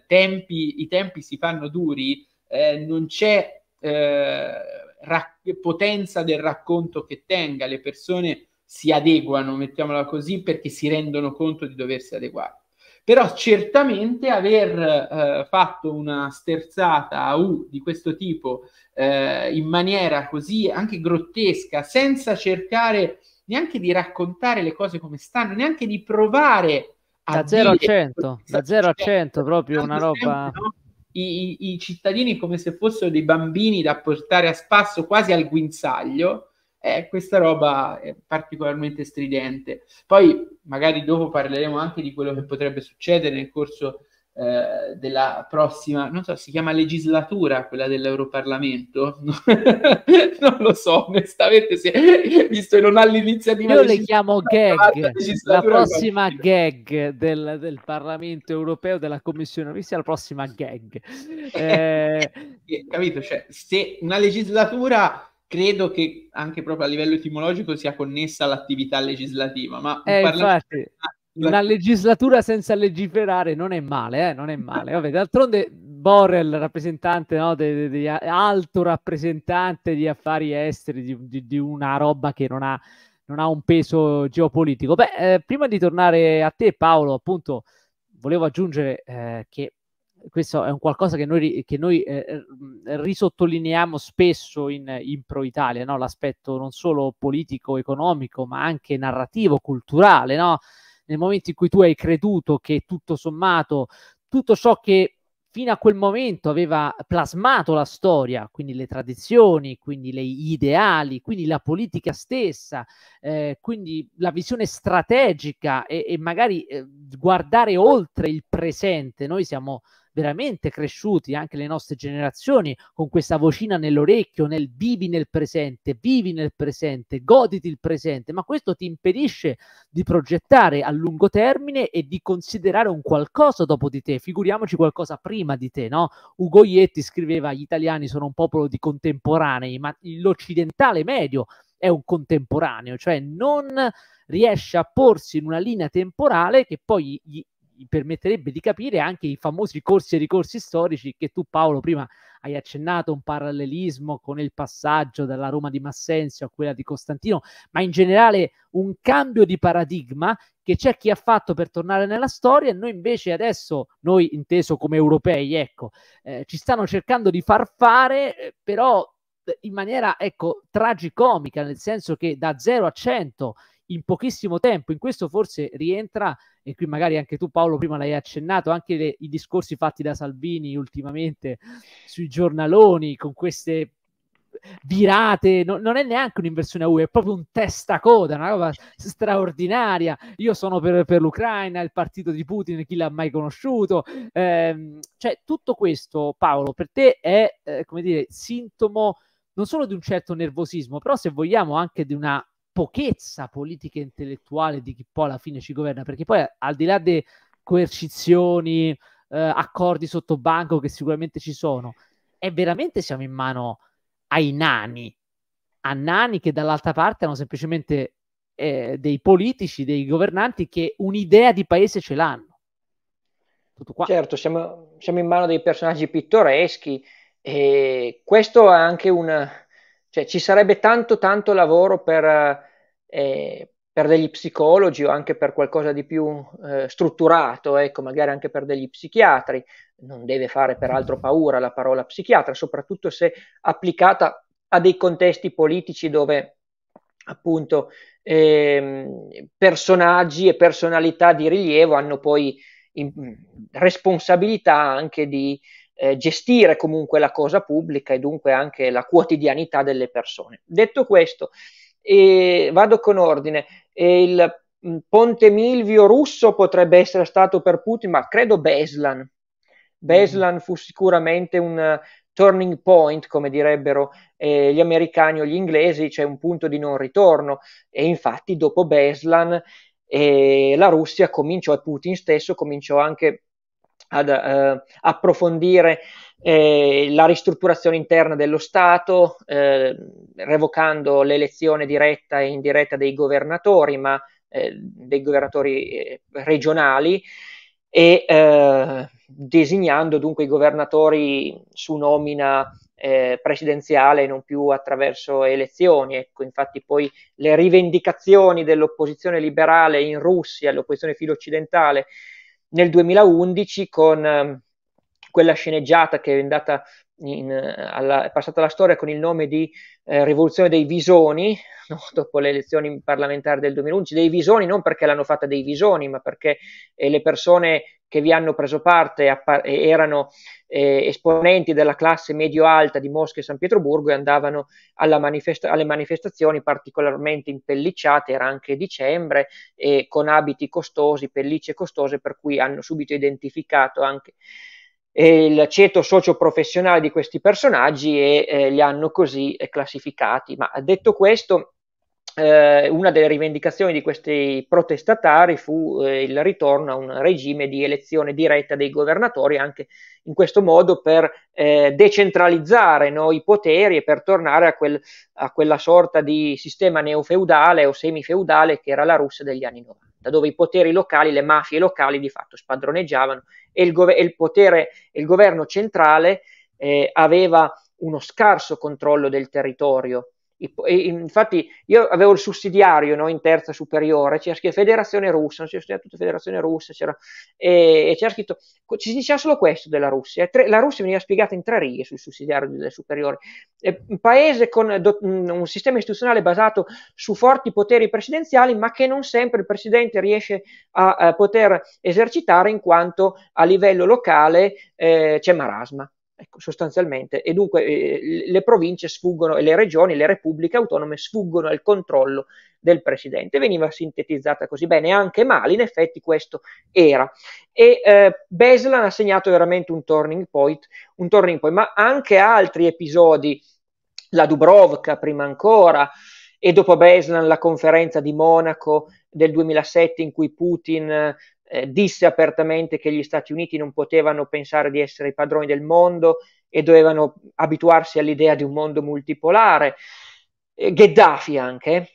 tempi, i tempi si fanno duri eh, non c'è eh, rac- potenza del racconto che tenga, le persone si adeguano, mettiamola così, perché si rendono conto di doversi adeguare. Però certamente aver eh, fatto una sterzata a U di questo tipo eh, in maniera così anche grottesca, senza cercare neanche di raccontare le cose come stanno, neanche di provare a da 0 a 100, da 0 a 100 proprio una roba... Sempre, no? i, i, cittadini come se fossero dei bambini da portare a spasso quasi al guinzaglio, eh, questa roba è particolarmente stridente. Poi magari dopo parleremo anche di quello che potrebbe succedere nel corso eh, della prossima, non so, si chiama legislatura quella dell'Europarlamento? non lo so, onestamente, se, visto che non ha l'iniziativa. Io le chiamo gag, la prossima gag del, del, Parlamento europeo, della Commissione mi sia la prossima gag. Eh... Capito? Cioè, se una legislatura credo che anche proprio a livello etimologico sia connessa all'attività legislativa, ma eh, infatti una legislatura senza legiferare non è male, eh? non è male. Vabbè, d'altronde Borrell, rappresentante, no, de, de, de, alto rappresentante di affari esteri, di, di, di una roba che non ha, non ha, un peso geopolitico. Beh, eh, prima di tornare a te Paolo, appunto, volevo aggiungere eh, che questo è un qualcosa che noi, che noi eh, risottolineiamo spesso in, in Pro Italia, no? l'aspetto non solo politico, economico, ma anche narrativo, culturale, no? nel momento in cui tu hai creduto che tutto sommato tutto ciò che fino a quel momento aveva plasmato la storia, quindi le tradizioni, quindi gli ideali, quindi la politica stessa, eh, quindi la visione strategica e, e magari eh, guardare oltre il presente. Noi siamo veramente cresciuti anche le nostre generazioni con questa vocina nell'orecchio, nel vivi nel presente, vivi nel presente, goditi il presente, ma questo ti impedisce di progettare a lungo termine e di considerare un qualcosa dopo di te, figuriamoci qualcosa prima di te, no? Ugo Ietti scriveva gli italiani sono un popolo di contemporanei, ma l'occidentale medio è un contemporaneo, cioè non riesce a porsi in una linea temporale che poi gli permetterebbe di capire anche i famosi corsi e ricorsi storici che tu Paolo prima hai accennato, un parallelismo con il passaggio dalla Roma di Massenzio a quella di Costantino, ma in generale un cambio di paradigma che c'è chi ha fatto per tornare nella storia e noi invece adesso, noi inteso come europei, ecco, eh, ci stanno cercando di far fare, eh, però eh, in maniera, ecco, tragicomica, nel senso che da 0 a 100 in pochissimo tempo. In questo forse rientra, e qui magari anche tu Paolo prima l'hai accennato, anche le, i discorsi fatti da Salvini ultimamente sui giornaloni con queste virate, no, non è neanche un'inversione a U, è proprio un testa coda, una roba straordinaria. Io sono per, per l'Ucraina, il partito di Putin, chi l'ha mai conosciuto. Eh, cioè, tutto questo, Paolo, per te è, eh, come dire, sintomo non solo di un certo nervosismo, però se vogliamo anche di una pochezza politica e intellettuale di chi poi alla fine ci governa, perché poi al di là delle coercizioni, eh, accordi sotto banco che sicuramente ci sono, è veramente siamo in mano ai nani, a nani che dall'altra parte hanno semplicemente eh, dei politici, dei governanti che un'idea di paese ce l'hanno. Tutto qua. Certo, siamo, siamo in mano dei personaggi pittoreschi e questo è anche un... cioè ci sarebbe tanto tanto lavoro per eh, per degli psicologi o anche per qualcosa di più eh, strutturato, ecco, magari anche per degli psichiatri. Non deve fare peraltro paura la parola psichiatra, soprattutto se applicata a dei contesti politici dove appunto eh, personaggi e personalità di rilievo hanno poi in, responsabilità anche di eh, gestire comunque la cosa pubblica e dunque anche la quotidianità delle persone. Detto questo, e vado con ordine. E il mm, Ponte Milvio russo potrebbe essere stato per Putin, ma credo Beslan. Beslan mm. fu sicuramente un eh, turning point, come direbbero eh, gli americani o gli inglesi, cioè un punto di non ritorno. E infatti dopo Beslan eh, la Russia cominciò, e Putin stesso cominciò anche ad eh, approfondire eh, la ristrutturazione interna dello Stato, eh, revocando l'elezione diretta e indiretta dei governatori, ma eh, dei governatori eh, regionali e eh, designando dunque i governatori su nomina eh, presidenziale non più attraverso elezioni. Ecco, infatti poi le rivendicazioni dell'opposizione liberale in Russia, l'opposizione filo-occidentale, nel 2011 con ehm, quella sceneggiata che è andata in, alla, è passata alla storia con il nome di eh, rivoluzione dei visoni, no? dopo le elezioni parlamentari del 2011, dei visoni non perché l'hanno fatta dei visoni, ma perché eh, le persone che vi hanno preso parte appa- erano eh, esponenti della classe medio-alta di Mosca e San Pietroburgo e andavano manifesta- alle manifestazioni particolarmente impellicciate, era anche dicembre, con abiti costosi, pellicce costose, per cui hanno subito identificato anche il ceto socio-professionale di questi personaggi e eh, li hanno così eh, classificati. Ma detto questo, eh, una delle rivendicazioni di questi protestatari fu eh, il ritorno a un regime di elezione diretta dei governatori, anche in questo modo per eh, decentralizzare no, i poteri e per tornare a, quel, a quella sorta di sistema neofeudale o semifeudale che era la Russia degli anni 90 dove i poteri locali, le mafie locali di fatto spadroneggiavano e il, gov- e il potere, il governo centrale eh, aveva uno scarso controllo del territorio infatti io avevo il sussidiario no, in terza superiore, c'era scritto Federazione Russa, non c'era scritto tutta Federazione Russa, c'era, e, e c'era scritto, ci si diceva solo questo della Russia, tre, la Russia veniva spiegata in tre righe sul sussidiario del superiore, è un paese con do, un sistema istituzionale basato su forti poteri presidenziali, ma che non sempre il presidente riesce a, a poter esercitare in quanto a livello locale eh, c'è marasma. Ecco, sostanzialmente. E dunque eh, le province sfuggono, e le regioni, le repubbliche autonome sfuggono al controllo del presidente. Veniva sintetizzata così bene, anche male, in effetti questo era. E eh, Beslan ha segnato veramente un turning point, un turning point, ma anche altri episodi, la Dubrovka prima ancora, e dopo Beslan la conferenza di Monaco del 2007 in cui Putin eh, disse apertamente che gli Stati Uniti non potevano pensare di essere i padroni del mondo e dovevano abituarsi all'idea di un mondo multipolare. Eh, Gheddafi anche, eh,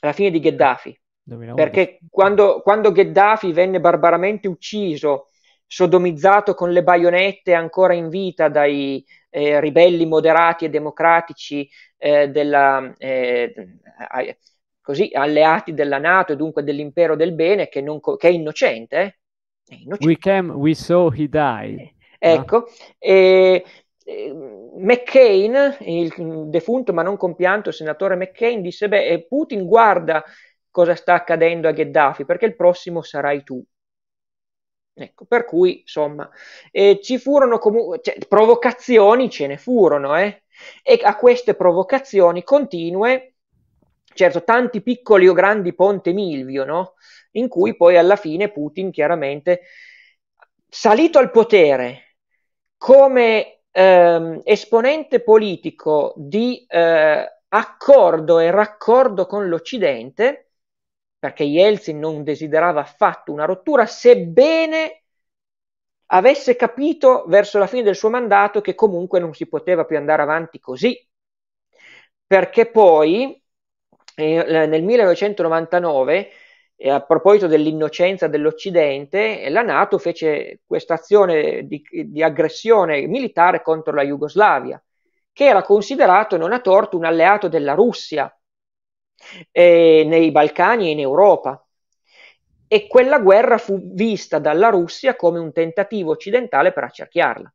alla fine di Gheddafi, 2011. perché quando, quando Gheddafi venne barbaramente ucciso, sodomizzato con le baionette ancora in vita dai eh, ribelli moderati e democratici eh, della, eh, così alleati della Nato e dunque dell'impero del bene che, non, che è, innocente, eh? è, innocente, We came, we saw he died. Eh, ah. Ecco, ah. e, e, McCain, il defunto ma non compianto senatore McCain, disse, beh, eh, Putin guarda cosa sta accadendo a Gheddafi, perché il prossimo sarai tu. Ecco, per cui, insomma, eh, ci furono comunque, cioè, provocazioni ce ne furono, eh? E a queste provocazioni continue certo, tanti piccoli o grandi ponte Milvio, no? in cui poi alla fine Putin chiaramente, salito al potere come ehm, esponente politico di eh, accordo e raccordo con l'Occidente, perché Yeltsin non desiderava affatto una rottura, sebbene avesse capito verso la fine del suo mandato che comunque non si poteva più andare avanti così, perché poi e eh, nel 1999, eh, a proposito dell'innocenza dell'Occidente, eh, la Nato fece questa azione di, di aggressione militare contro la Jugoslavia, che era considerato, non a torto, un alleato della Russia eh, nei Balcani e in Europa. E quella guerra fu vista dalla Russia come un tentativo occidentale per accerchiarla.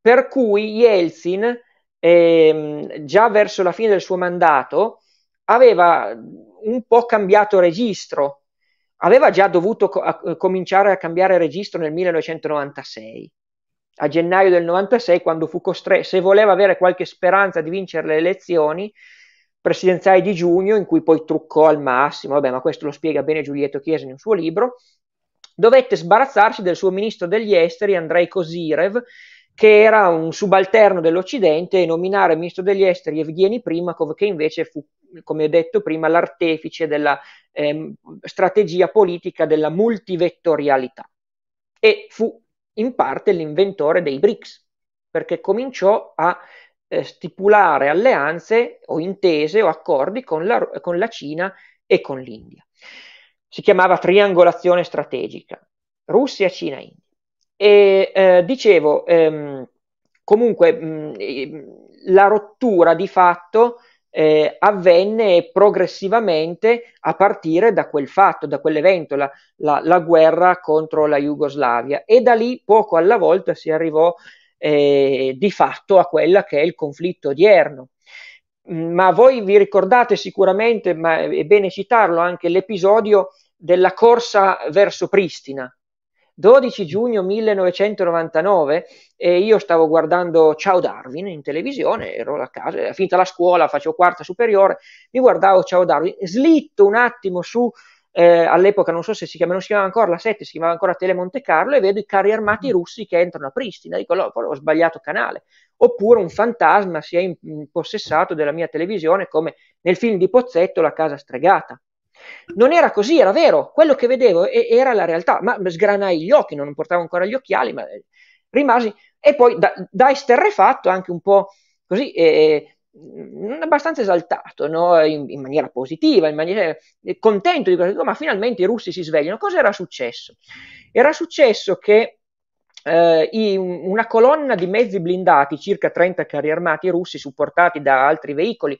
Per cui Yeltsin, eh, già verso la fine del suo mandato, aveva mm, un po' cambiato registro, aveva già dovuto co- a- cominciare a cambiare registro nel 1996, a gennaio del 96, quando fu costretto, se voleva avere qualche speranza di vincere le elezioni presidenziali di giugno, in cui poi truccò al massimo, vabbè, ma questo lo spiega bene Giulietto Chiesa nel suo libro, dovette sbarazzarsi del suo ministro degli esteri Andrei Kosirev, che era un subalterno dell'Occidente, e nominare ministro degli esteri Evgeny Primakov, che invece fu, come detto prima, l'artefice della eh, strategia politica della multivettorialità e fu in parte l'inventore dei BRICS, perché cominciò a eh, stipulare alleanze o intese o accordi con la, con la Cina e con l'India. Si chiamava triangolazione strategica, Russia, Cina, India. E eh, dicevo, ehm, comunque mh, ehm, la rottura di fatto eh, avvenne progressivamente a partire da quel fatto, da quell'evento, la, la, la, guerra contro la Jugoslavia e da lì poco alla volta si arrivò eh, di fatto a quella che è il conflitto odierno. Ma voi vi ricordate sicuramente, ma è bene citarlo anche, l'episodio della corsa verso Pristina, 12 giugno 1999 e io stavo guardando Ciao Darwin in televisione, ero a casa, finita la scuola, facevo quarta superiore, mi guardavo Ciao Darwin, slitto un attimo su eh, all'epoca non so se si chiamava, non si chiamava ancora la 7, si chiamava ancora Tele Monte Carlo e vedo i carri armati mm. russi che entrano a Pristina, dico no, ho sbagliato canale, oppure un fantasma si è impossessato della mia televisione come nel film di Pozzetto La casa stregata. Non era così, era vero, quello che vedevo e- era la realtà, ma sgranai gli occhi, non portavo ancora gli occhiali, ma eh, rimasi, e poi da, da esterrefatto anche un po' così, eh, eh mm, abbastanza esaltato, no? in, in, maniera positiva, in maniera eh, contento di questo, ma finalmente i russi si svegliano. Cosa era successo? Era successo che eh, i, una colonna di mezzi blindati, circa 30 carri armati russi supportati da altri veicoli,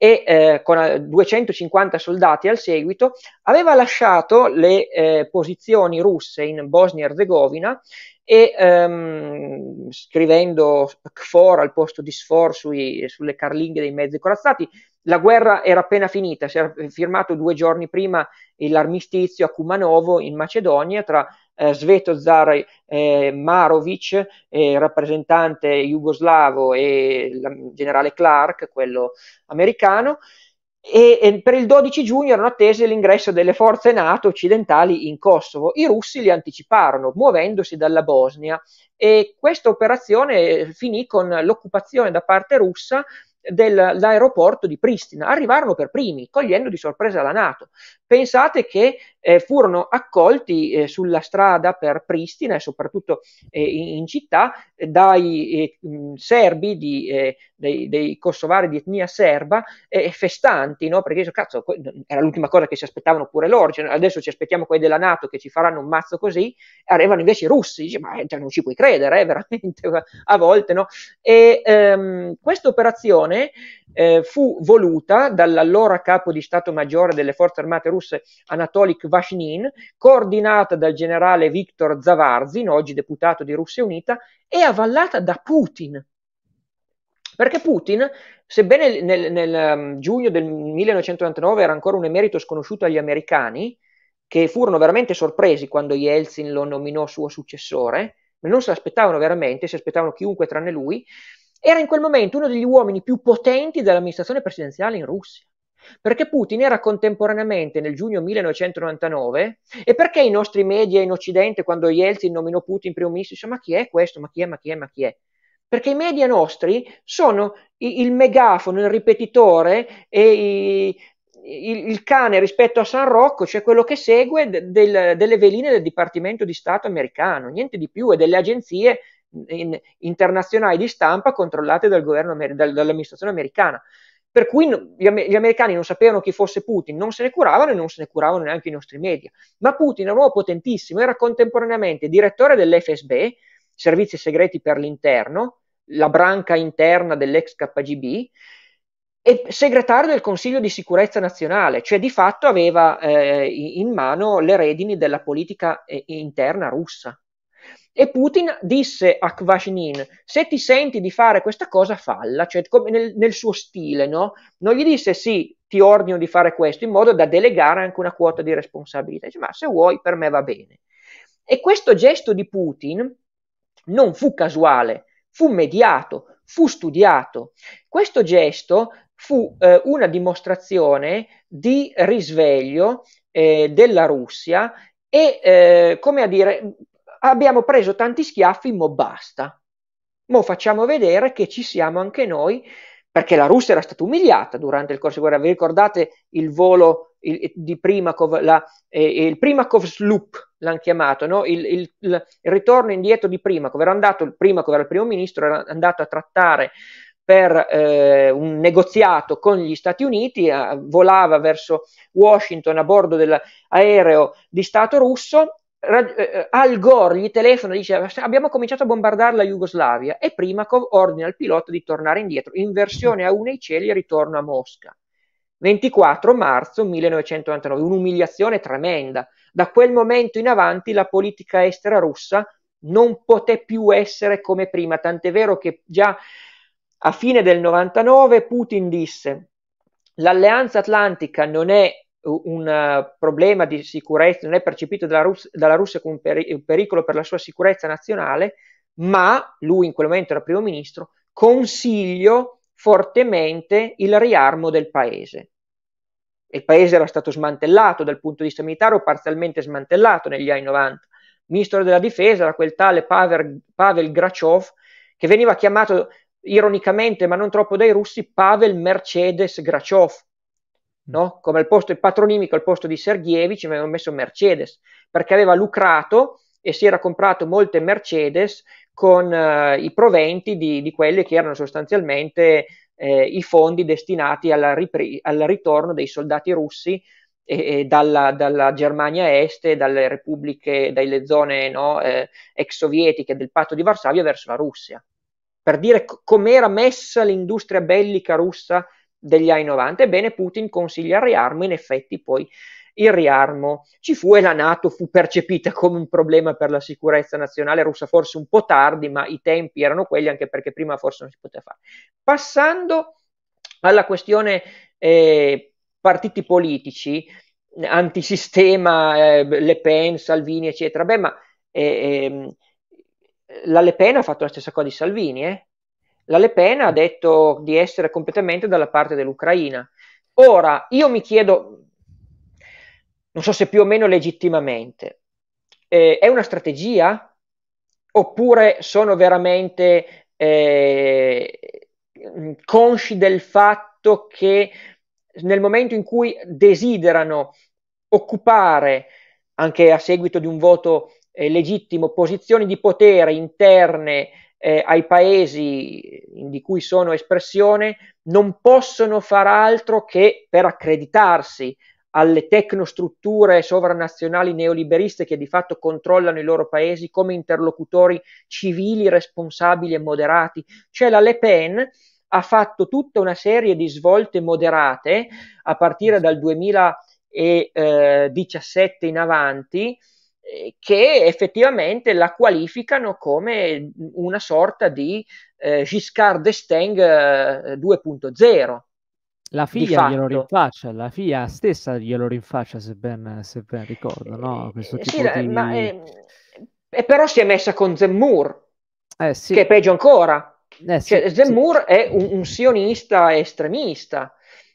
e eh, con 250 eh, soldati al seguito aveva lasciato le eh, posizioni russe in Bosnia Herzegovina e ehm, scrivendo KFOR al posto di SFOR sui, sulle carlinghe dei mezzi corazzati, la guerra era appena finita, si era firmato due giorni prima l'armistizio a Kumanovo in Macedonia tra eh, Svetozar eh, Marovic, eh, rappresentante jugoslavo, e il generale Clark, quello americano. E, e, per il 12 giugno erano attese l'ingresso delle forze NATO occidentali in Kosovo. I russi li anticiparono, muovendosi dalla Bosnia, e questa operazione finì con l'occupazione da parte russa dell'aeroporto di Pristina. Arrivarono per primi, cogliendo di sorpresa la NATO. Pensate che eh, furono accolti eh, sulla strada per Pristina e soprattutto eh, in, in, città eh, dai eh, serbi di, eh, dei, dei, kosovari di etnia serba festanti, no? perché cazzo, era l'ultima cosa che si aspettavano pure loro, cioè, adesso ci aspettiamo quelli della Nato che ci faranno un mazzo così, arrivano invece i russi, dice, ma cioè, non ci puoi credere, veramente a volte. No? E ehm, questa operazione eh, fu voluta dall'allora capo di Stato Maggiore delle Forze Armate russe Anatoly Kvashnin, coordinata dal generale Viktor Zavarzin, oggi deputato di Russia Unita, e avallata da Putin. Perché Putin, sebbene nel, nel um, giugno del 1999 era ancora un emerito sconosciuto agli americani, che furono veramente sorpresi quando Yeltsin lo nominò suo successore, non se l'aspettavano veramente, si aspettavano chiunque tranne lui, era in quel momento uno degli uomini più potenti dell'amministrazione presidenziale in Russia, perché Putin era contemporaneamente nel giugno 1999 e perché i nostri media in Occidente, quando Yeltsin nominò Putin primo ministro, dicevano ma chi è questo, ma chi è, ma chi è, ma chi è? Perché i media nostri sono il megafono, il ripetitore e il, il, cane rispetto a San Rocco, cioè quello che segue del, delle veline del Dipartimento di Stato americano, niente di più, e delle agenzie in, internazionali di stampa controllate dal governo, dal, dall'amministrazione americana. Per cui gli, americani non sapevano chi fosse Putin, non se ne curavano e non se ne curavano neanche i nostri media. Ma Putin era un uomo potentissimo, era contemporaneamente direttore dell'FSB, servizi segreti per l'interno, la branca interna dell'ex KGB, e segretario del Consiglio di sicurezza nazionale, cioè di fatto aveva eh, in mano le redini della politica eh, interna russa. E Putin disse a Kvasnin, se ti senti di fare questa cosa, falla, cioè come nel, nel suo stile, no? Non gli disse sì, ti ordino di fare questo, in modo da delegare anche una quota di responsabilità. Dice, ma se vuoi, per me va bene. E questo gesto di Putin non fu casuale, fu mediato, fu studiato. Questo gesto fu eh, una dimostrazione di risveglio eh, della Russia e, eh, come a dire, abbiamo preso tanti schiaffi, mo basta. Mo facciamo vedere che ci siamo anche noi, perché la Russia era stata umiliata durante il corso di guerra. Vi ricordate il volo il, di Primakov, la, eh, eh il Primakov's loop l'hanno chiamato, no? il, il, il, ritorno indietro di Primakov. Era andato, Primakov era il primo ministro, era andato a trattare per eh, un negoziato con gli Stati Uniti, eh, volava verso Washington a bordo dell'aereo di Stato russo eh, eh, al Gore gli telefona e dice abbiamo cominciato a bombardare la Jugoslavia e Primakov ordina al pilota di tornare indietro, in versione a una i cieli e ritorno a Mosca. 24 marzo 1999, un'umiliazione tremenda. Da quel momento in avanti la politica estera russa non poté più essere come prima, tant'è vero che già a fine del 99 Putin disse l'alleanza atlantica non è un eh, problema di sicurezza, non è percepito dalla, Rus- dalla Russia come un, peri- un pericolo per la sua sicurezza nazionale, ma lui in quel momento era primo ministro, consiglio fortemente il riarmo del paese. Il paese era stato smantellato dal punto di vista militare o parzialmente smantellato negli anni 90. Il ministro della difesa era quel tale Pavel, Pavel Grachov, che veniva chiamato ironicamente, ma non troppo dai russi, Pavel Mercedes Grachov, Mm. no? come al posto il patronimico, al posto di Sergievici avevano messo Mercedes, perché aveva lucrato e si era comprato molte Mercedes con eh, i proventi di, di quelli che erano sostanzialmente eh, i fondi destinati alla ripri- al ritorno dei soldati russi e, e dalla, dalla, Germania Est e dalle repubbliche, dalle zone no, eh, ex sovietiche del patto di Varsavia verso la Russia. Per dire c- com'era messa l'industria bellica russa degli anni 90. Ebbene, Putin consiglia il riarmo, in effetti poi il riarmo ci fu e la Nato fu percepita come un problema per la sicurezza nazionale russa, forse un po' tardi, ma i tempi erano quelli anche perché prima forse non si poteva fare. Passando alla questione eh, partiti politici, antisistema, eh, Le Pen, Salvini, eccetera, beh, ma eh, ehm, la Le Pen ha fatto la stessa cosa di Salvini, eh? La Le Pen ha detto di essere completamente dalla parte dell'Ucraina. Ora, io mi chiedo, non so se più o meno legittimamente, eh, è una strategia? Oppure sono veramente eh, consci del fatto che nel momento in cui desiderano occupare, anche a seguito di un voto eh, legittimo, posizioni di potere interne eh, ai paesi di cui sono espressione non possono far altro che per accreditarsi alle tecnostrutture sovranazionali neoliberiste che di fatto controllano i loro paesi come interlocutori civili, responsabili e moderati. Cioè la Le Pen ha fatto tutta una serie di svolte moderate a partire dal 2017 eh, in avanti eh, che effettivamente la qualificano come una sorta di eh, Giscard d'Estaing 2.0. Eh, la FIA glielo rinfaccia, la figlia stessa glielo rinfaccia, se ben, se ben ricordo, no? Eh, questo tipo sì, di... ma è, però si è messa con Zemmour, eh, sì. che è peggio ancora. Eh, sì, cioè, sì. è un, un, sionista estremista,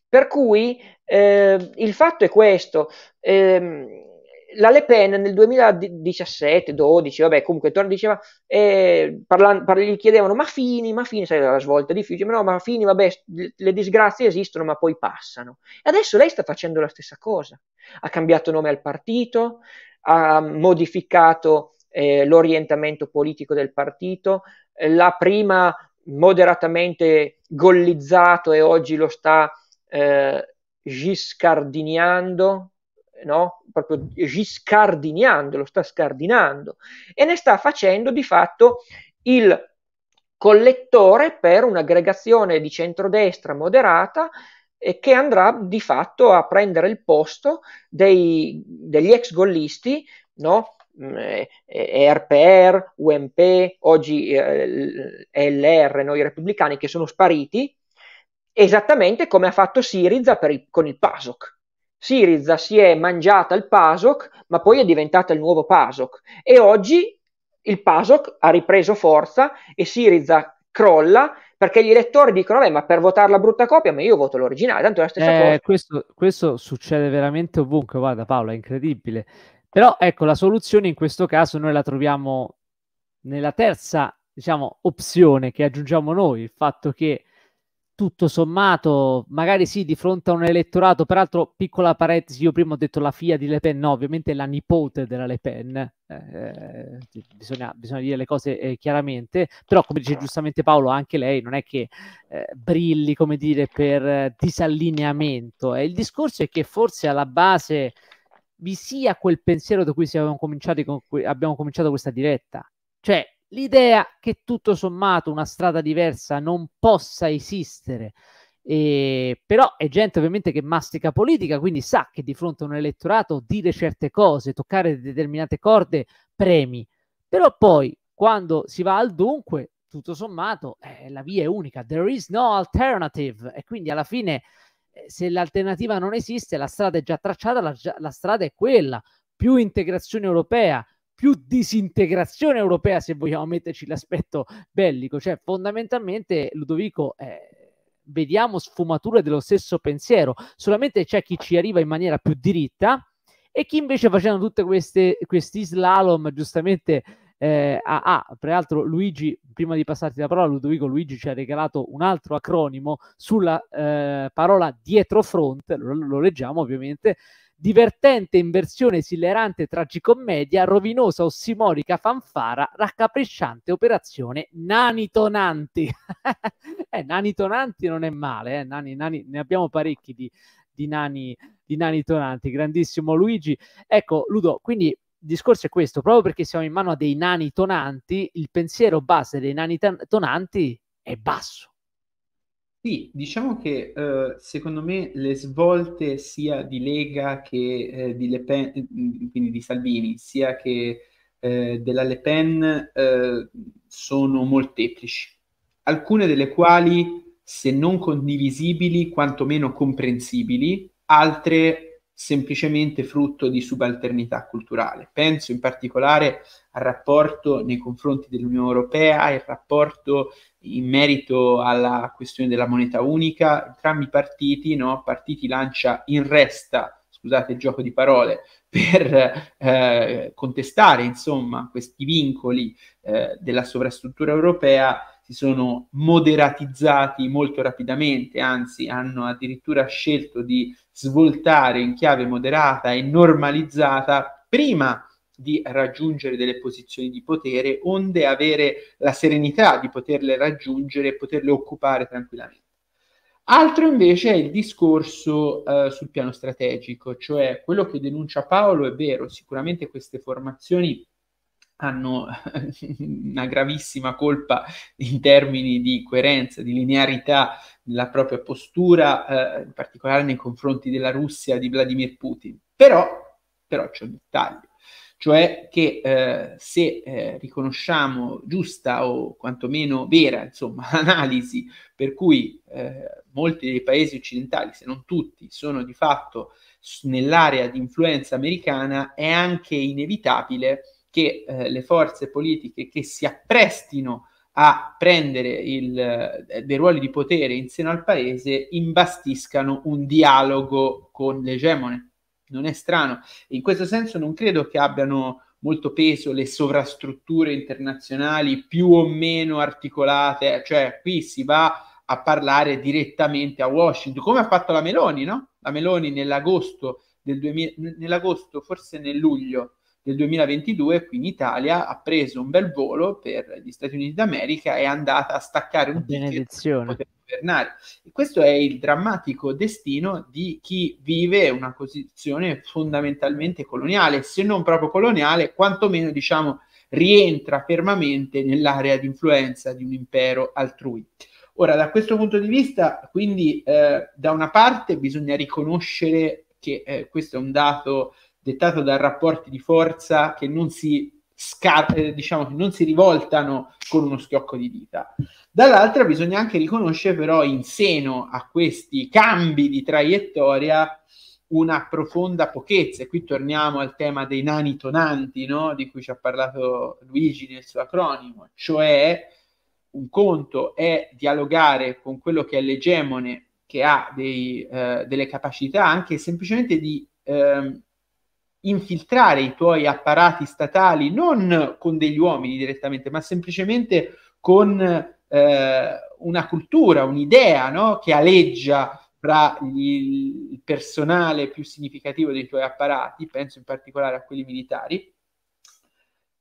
per cui eh, il fatto è questo. Eh, la Le Pen nel 2017, 12, vabbè, comunque torna diceva, eh, parla, parla, gli chiedevano, ma Fini, ma Fini, sai la svolta di Fini, ma no, ma Fini, vabbè, le disgrazie esistono, ma poi passano. E adesso lei sta facendo la stessa cosa, ha cambiato nome al partito, ha modificato eh, l'orientamento politico del partito, eh, l'ha prima moderatamente gollizzato e oggi lo sta eh, giscardiniando, no? proprio giscardinando, lo sta scardinando e ne sta facendo di fatto il collettore per un'aggregazione di centrodestra moderata eh, che andrà di fatto a prendere il posto dei, degli ex gollisti no? Mm, eh, eh, RPR, UMP, oggi eh, LR, noi repubblicani, che sono spariti, esattamente come ha fatto Siriza il, con il PASOK. Siriza si è mangiata il PASOK, ma poi è diventata il nuovo PASOK e oggi il PASOK ha ripreso forza e Siriza crolla perché gli elettori dicono vabbè ma per votare la brutta copia ma io voto l'originale, tanto è la stessa eh, cosa. Questo, questo succede veramente ovunque, guarda Paolo, è incredibile. Però ecco, la soluzione in questo caso noi la troviamo nella terza, diciamo, opzione che aggiungiamo noi, il fatto che tutto sommato, magari sì, di fronte a un elettorato, peraltro piccola parentesi, io prima ho detto la figlia di Le Pen, no, ovviamente è la nipote della Le Pen, eh, eh, bisogna, bisogna, dire le cose eh, chiaramente, però come dice giustamente Paolo, anche lei non è che eh, brilli, come dire, per disallineamento. E il discorso è che forse alla base vi sia quel pensiero da cui, siamo cominciati con cui abbiamo cominciato questa diretta, cioè l'idea che tutto sommato una strada diversa non possa esistere. E, però è gente ovviamente che mastica politica, quindi sa che di fronte a un elettorato dire certe cose, toccare determinate corde premi, però poi quando si va al dunque, tutto sommato, eh, la via è unica, there is no alternative e quindi alla fine eh, se l'alternativa non esiste, la strada è già tracciata, la, la strada è quella, più integrazione europea, più disintegrazione europea, se vogliamo metterci l'aspetto bellico. Cioè, fondamentalmente, Ludovico, eh, vediamo sfumature dello stesso pensiero, solamente c'è chi ci arriva in maniera più diritta e chi invece facendo tutti questi slalom, giustamente... Eh, ah, ah, peraltro Luigi, prima di passarti la parola, Ludovico Luigi ci ha regalato un altro acronimo sulla eh, parola dietro front, lo, lo leggiamo ovviamente, divertente inversione esilerante tragicommedia, rovinosa ossimorica fanfara, raccapricciante operazione nani tonanti. eh, nani tonanti non è male, eh? nani, nani, ne abbiamo parecchi di, di, nani, di nani tonanti, grandissimo Luigi. Ecco, Ludo, quindi il discorso è questo, proprio perché siamo in mano a dei nani tonanti, il pensiero base dei nani tonanti è basso. Sì, diciamo che eh, secondo me le svolte sia di Lega che eh, di Le Pen, mm, quindi di Salvini, sia che eh, della Le Pen eh, sono molteplici, alcune delle quali, se non condivisibili, quantomeno comprensibili, altre semplicemente frutto di subalternità culturale. Penso in particolare al rapporto nei confronti dell'Unione Europea, il rapporto in merito alla questione della moneta unica, entrambi i partiti, no? partiti lancia in resta, scusate il gioco di parole, per eh, contestare insomma questi vincoli eh, della sovrastruttura europea si sono moderatizzati molto rapidamente, anzi hanno addirittura scelto di svoltare in chiave moderata e normalizzata prima di raggiungere delle posizioni di potere, onde avere la serenità di poterle raggiungere e poterle occupare tranquillamente. Altro invece è il discorso eh, sul piano strategico, cioè quello che denuncia Paolo è vero, sicuramente queste formazioni hanno una gravissima colpa in termini di coerenza, di linearità della propria postura, eh, in particolare nei confronti della Russia di Vladimir Putin. Però, però c'è un dettaglio, cioè che eh, se eh, riconosciamo giusta o quantomeno vera, insomma, l'analisi per cui eh, molti dei paesi occidentali, se non tutti, sono di fatto nell'area di influenza americana, è anche inevitabile che eh, le forze politiche che si apprestino a prendere il, eh, dei ruoli di potere in seno al paese imbastiscano un dialogo con l'egemone. Non è strano. In questo senso non credo che abbiano molto peso le sovrastrutture internazionali più o meno articolate, cioè qui si va a parlare direttamente a Washington, come ha fatto la Meloni, no? La Meloni nell'agosto del 2000, nell'agosto, forse nel luglio nel 2022 qui in Italia ha preso un bel volo per gli Stati Uniti d'America e è andata a staccare un benedizione per governare. E questo è il drammatico destino di chi vive una posizione fondamentalmente coloniale, se non proprio coloniale, quantomeno diciamo rientra fermamente nell'area di influenza di un impero altrui. Ora, da questo punto di vista, quindi, eh, da una parte bisogna riconoscere che eh, questo è un dato dettato da rapporti di forza che non si, sca- eh, diciamo, che non si rivoltano con uno schiocco di dita. Dall'altra bisogna anche riconoscere però in seno a questi cambi di traiettoria una profonda pochezza. E qui torniamo al tema dei nani tonanti, no? di cui ci ha parlato Luigi nel suo acronimo, cioè un conto è dialogare con quello che è l'egemone, che ha dei, eh, delle capacità anche semplicemente di eh, infiltrare i tuoi apparati statali non con degli uomini direttamente, ma semplicemente con eh, una cultura, un'idea no? che aleggia fra il personale più significativo dei tuoi apparati, penso in particolare a quelli militari,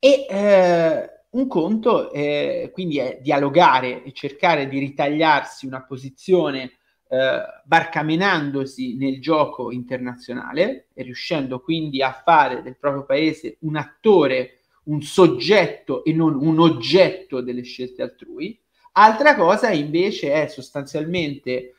e eh, un conto eh, quindi è dialogare e cercare di ritagliarsi una posizione eh, barcamenandosi nel gioco internazionale e riuscendo quindi a fare del proprio paese un attore, un soggetto e non un oggetto delle scelte altrui. Altra cosa invece è sostanzialmente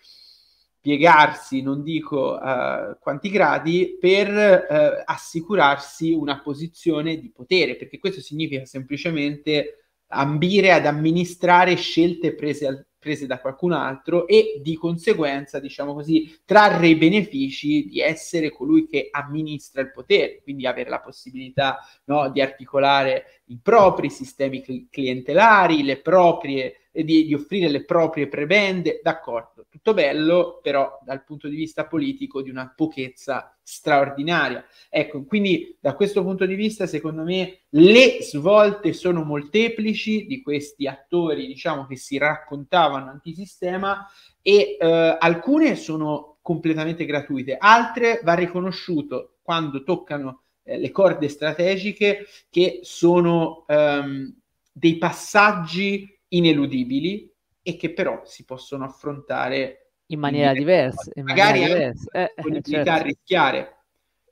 piegarsi, non dico uh, quanti gradi, per uh, assicurarsi una posizione di potere, perché questo significa semplicemente ambire ad amministrare scelte prese al, prese da qualcun altro e di conseguenza, diciamo così, trarre i benefici di essere colui che amministra il potere, quindi avere la possibilità no, di articolare i propri sistemi cl- clientelari, le proprie di, di offrire le proprie prebende, d'accordo, tutto bello, però dal punto di vista politico di una pochezza straordinaria. Ecco, quindi da questo punto di vista, secondo me, le svolte sono molteplici di questi attori, diciamo, che si raccontavano antisistema e eh, alcune sono completamente gratuite, altre va riconosciuto quando toccano eh, le corde strategiche che sono ehm, dei passaggi ineludibili e che però si possono affrontare in maniera in diversa, in magari maniera diversa. Eh, eh certo. a rischiare.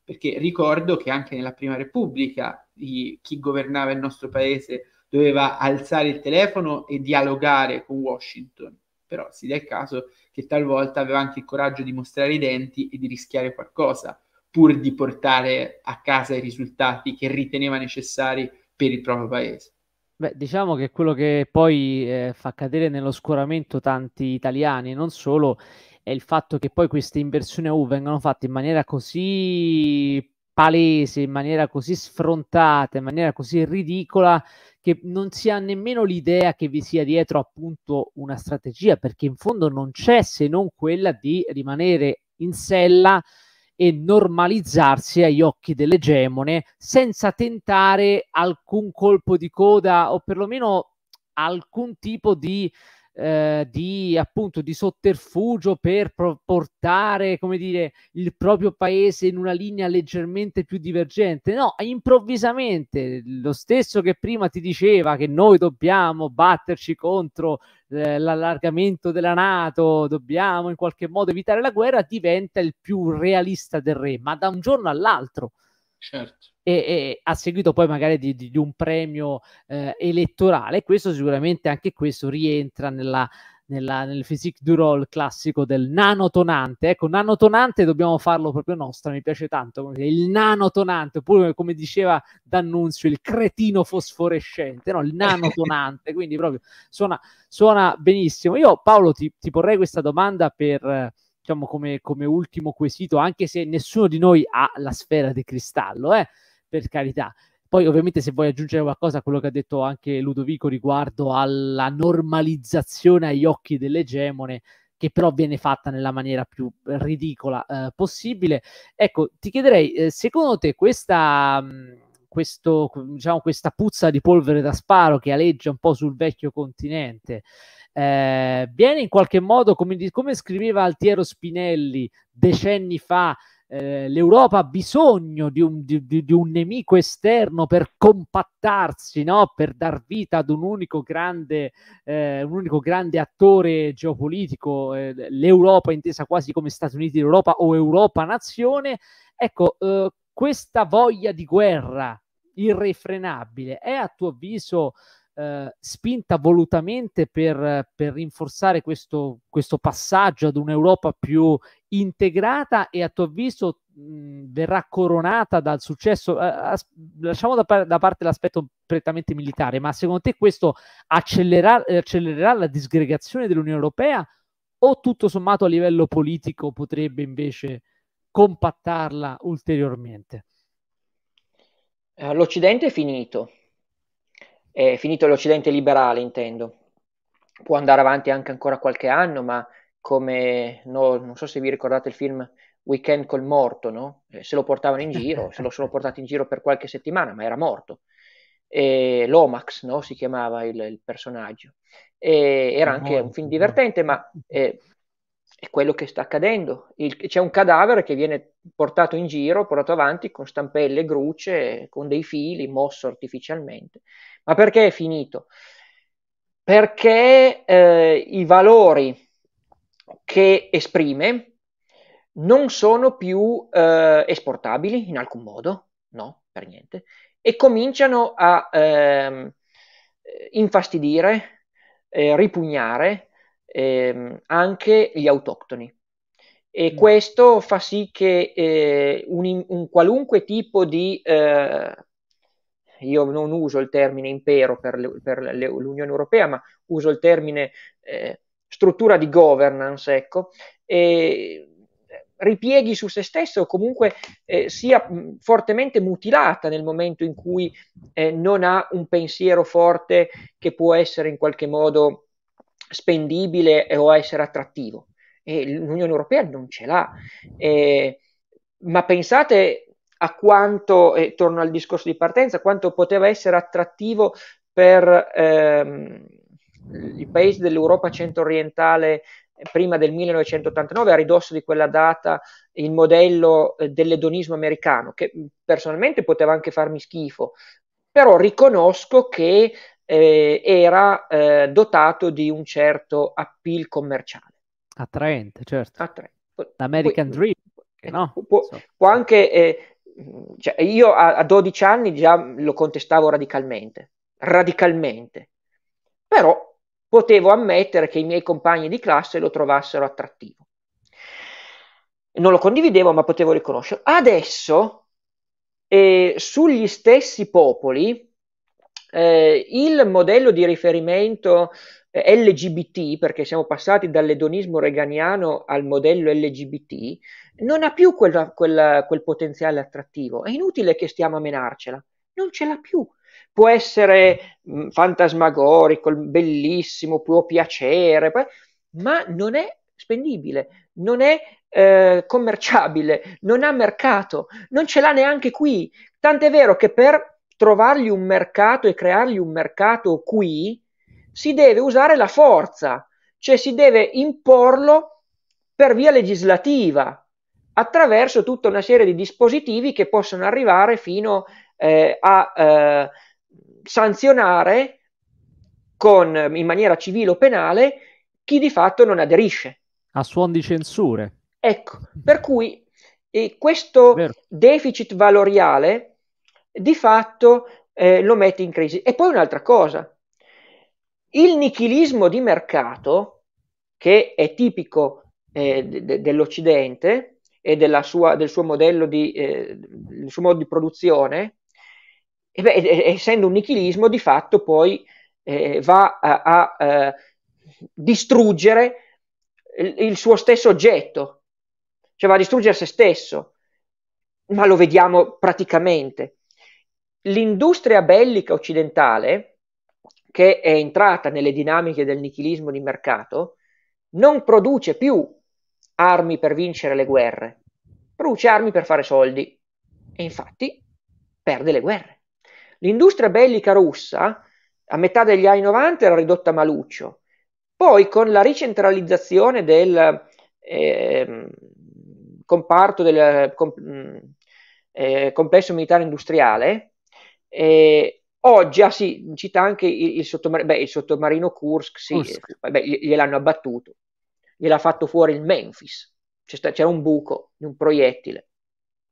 Perché ricordo che anche nella prima repubblica i, chi governava il nostro paese doveva alzare il telefono e dialogare con Washington, però si dà il caso che talvolta aveva anche il coraggio di mostrare i denti e di rischiare qualcosa, pur di portare a casa i risultati che riteneva necessari per il proprio paese. Beh, diciamo che quello che poi eh, fa cadere nell'oscuramento tanti italiani, non solo, è il fatto che poi queste inversioni a U vengano fatte in maniera così palese, in maniera così sfrontata, in maniera così ridicola, che non si ha nemmeno l'idea che vi sia dietro appunto una strategia, perché in fondo non c'è se non quella di rimanere in sella e normalizzarsi agli occhi dell'egemone senza tentare alcun colpo di coda o perlomeno alcun tipo di eh, di appunto di sotterfugio per pro- portare come dire il proprio paese in una linea leggermente più divergente no improvvisamente lo stesso che prima ti diceva che noi dobbiamo batterci contro eh, l'allargamento della nato dobbiamo in qualche modo evitare la guerra diventa il più realista del re ma da un giorno all'altro certo e, e a seguito poi magari di, di, di un premio eh, elettorale, questo sicuramente anche questo rientra nella, nella, nel physique du roll classico del nanotonante. Ecco, nanotonante dobbiamo farlo proprio nostra, mi piace tanto. Il nanotonante, oppure come diceva D'Annunzio, il cretino fosforescente, no? il nanotonante, quindi proprio suona, suona, benissimo. Io, Paolo, ti, ti porrei questa domanda per. Diciamo come, come ultimo quesito, anche se nessuno di noi ha la sfera di cristallo, eh? per carità. Poi ovviamente se vuoi aggiungere qualcosa a quello che ha detto anche Ludovico riguardo alla normalizzazione agli occhi dell'egemone, che però viene fatta nella maniera più ridicola eh, possibile. Ecco, ti chiederei, eh, secondo te questa... Mh, mm, questo, diciamo, questa puzza di polvere da sparo che aleggia un po' sul vecchio continente. Eh, viene in qualche modo, come, come, scriveva Altiero Spinelli decenni fa, eh, l'Europa ha bisogno di un, di, di un, nemico esterno per compattarsi, no? per dar vita ad un unico grande, eh, un unico grande attore geopolitico, eh, l'Europa intesa quasi come Stati Uniti d'Europa o Europa-nazione. Ecco, eh, questa voglia di guerra irrefrenabile è a tuo avviso eh, spinta volutamente per, per rinforzare questo, questo, passaggio ad un'Europa più integrata e a tuo avviso mh, verrà coronata dal successo? Eh, lasciamo da, par- da, parte l'aspetto prettamente militare, ma secondo te questo accelererà, accelererà la disgregazione dell'Unione Europea o tutto sommato a livello politico potrebbe invece compattarla ulteriormente? Eh, L'Occidente è finito, è finito l'Occidente liberale, intendo. Può andare avanti anche ancora qualche anno, ma come, no, non so se vi ricordate il film Weekend col morto, no? Eh, se lo portavano in giro, se lo sono portato in giro per qualche settimana, ma era morto. E Lomax no? si chiamava il, il personaggio. E era anche un film divertente, ma eh, è quello che sta accadendo. Il, c'è un cadavere che viene portato in giro, portato avanti con stampelle, gruce, con dei fili, mosso artificialmente. Ma perché è finito? Perché eh, i valori che esprime non sono più eh, esportabili in alcun modo, no, per niente, e cominciano a ehm, eh, infastidire, ripugnare ehm, anche gli autoctoni. E mm. questo fa sì che eh, un, un, qualunque tipo di, eh, io non uso il termine impero per, le, per le, l'Unione Europea, ma uso il termine eh, struttura di governance, ecco, eh, ripieghi su se stesso o comunque eh, sia mm, fortemente mutilata nel momento in cui eh, non ha un pensiero forte che può essere in qualche modo spendibile o essere attrattivo. E l'Unione Europea non ce l'ha. Eh, ma pensate a quanto, e torno al discorso di partenza, quanto poteva essere attrattivo per ehm, i paesi dell'Europa centro-orientale prima del 1989, a ridosso di quella data, il modello eh, dell'edonismo americano, che personalmente poteva anche farmi schifo, però riconosco che eh, era eh, dotato di un certo appeal commerciale. Attraente, certo. Attraente. L'American Poi, Dream, eh, no? Può, so. può anche... Eh, cioè io a, a 12 anni già lo contestavo radicalmente, radicalmente, però potevo ammettere che i miei compagni di classe lo trovassero attrattivo. Non lo condividevo, ma potevo riconoscerlo. Adesso, eh, sugli stessi popoli, eh, il modello di riferimento eh, LGBT, perché siamo passati dall'edonismo reganiano al modello LGBT, non ha più quella, quella, quel potenziale attrattivo. È inutile che stiamo a menarcela, non ce l'ha più. Può essere mh, mm, fantasmagorico, bellissimo, può piacere, ma non è spendibile, non è eh, commerciabile, non ha mercato, non ce l'ha neanche qui. Tant'è vero che per trovargli un mercato e creargli un mercato qui, si deve usare la forza, cioè si deve imporlo per via legislativa, attraverso tutta una serie di dispositivi che possono arrivare fino eh, a eh, sanzionare con, in maniera civile o penale chi di fatto non aderisce. A suon di censure. Ecco, per cui eh, questo Vero. deficit valoriale di fatto eh, lo mette in crisi. E poi un'altra cosa, il nichilismo di mercato, che è tipico eh, de- dell'Occidente e sua, del suo modello di, eh, del suo modo di produzione, beh, essendo un nichilismo, di fatto poi eh, va a, a, a eh, distruggere il, il suo stesso oggetto, cioè va a distruggere se stesso, ma lo vediamo praticamente l'industria bellica occidentale, che è entrata nelle dinamiche del nichilismo di mercato, non produce più armi per vincere le guerre, produce armi per fare soldi e infatti perde le guerre. L'industria bellica russa a metà degli anni 90 era ridotta a maluccio, poi con la ricentralizzazione del eh, comparto del com, mm, eh, complesso militare industriale, eh, oggi, ah sì, cita anche il, il, sottomar- beh, il sottomarino Kursk, sì, Kursk. Beh, gliel'hanno abbattuto, gliel'ha fatto fuori il Memphis, sta- c'era un buco di un proiettile,